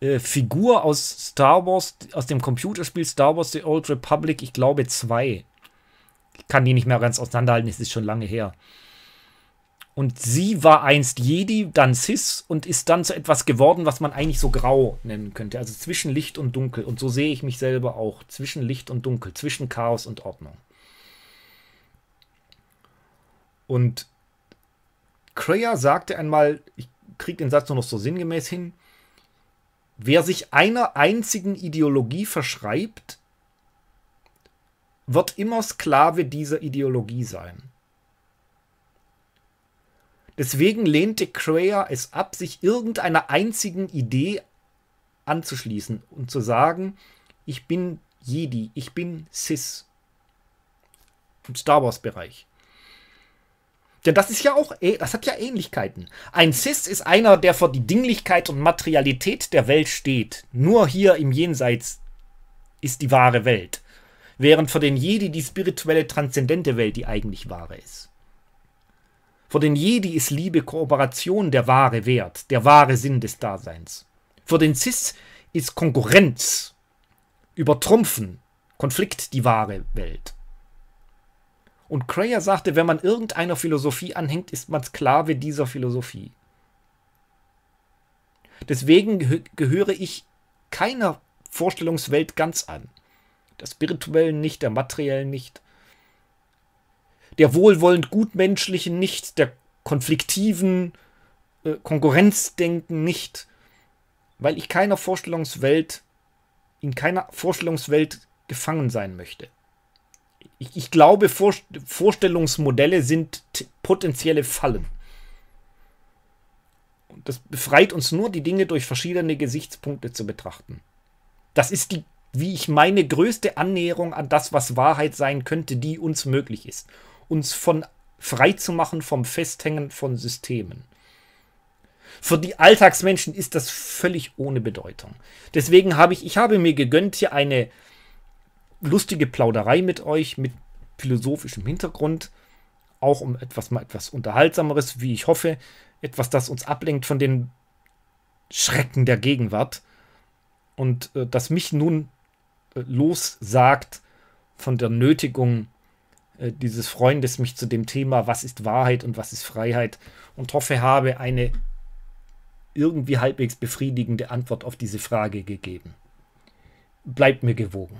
äh, Figur aus Star Wars, aus dem Computerspiel Star Wars The Old Republic, ich glaube zwei. Ich kann die nicht mehr ganz auseinanderhalten, es ist schon lange her. Und sie war einst Jedi, dann Sis und ist dann zu etwas geworden, was man eigentlich so grau nennen könnte. Also zwischen Licht und Dunkel. Und so sehe ich mich selber auch. Zwischen Licht und Dunkel, zwischen Chaos und Ordnung. Und Kreia sagte einmal, ich kriegt den Satz nur noch so sinngemäß hin. Wer sich einer einzigen Ideologie verschreibt, wird immer Sklave dieser Ideologie sein. Deswegen lehnte Crea es ab, sich irgendeiner einzigen Idee anzuschließen und zu sagen, ich bin Jedi, ich bin Sis. Im Star Wars-Bereich. Denn das ist ja auch, das hat ja Ähnlichkeiten. Ein Cis ist einer, der vor die Dinglichkeit und Materialität der Welt steht. Nur hier im Jenseits ist die wahre Welt. Während für den Jedi die spirituelle, transzendente Welt die eigentlich wahre ist. Für den Jedi ist Liebe, Kooperation der wahre Wert, der wahre Sinn des Daseins. Für den Cis ist Konkurrenz, Übertrumpfen, Konflikt die wahre Welt. Und Crayer sagte, wenn man irgendeiner Philosophie anhängt, ist man Sklave dieser Philosophie. Deswegen gehöre ich keiner Vorstellungswelt ganz an. Der spirituellen nicht, der materiellen nicht, der wohlwollend gutmenschlichen nicht, der konfliktiven äh, Konkurrenzdenken nicht, weil ich keiner Vorstellungswelt, in keiner Vorstellungswelt gefangen sein möchte ich, ich glaube, Vorstellungsmodelle sind potenzielle Fallen. Und das befreit uns nur, die Dinge durch verschiedene Gesichtspunkte zu betrachten. Das ist die, wie ich meine, größte Annäherung an das, was Wahrheit sein könnte, die uns möglich ist. Uns von frei zu machen vom Festhängen von Systemen. Für die Alltagsmenschen ist das völlig ohne Bedeutung. Deswegen habe ich, ich habe mir gegönnt, hier eine lustige Plauderei mit euch, mit philosophischem Hintergrund, auch um etwas mal etwas Unterhaltsameres, wie ich hoffe, etwas, das uns ablenkt von den Schrecken der Gegenwart und äh, das mich nun äh, lossagt von der Nötigung äh, dieses Freundes, mich zu dem Thema, was ist Wahrheit und was ist Freiheit und hoffe, habe eine irgendwie halbwegs befriedigende Antwort auf diese Frage gegeben. Bleibt mir gewogen.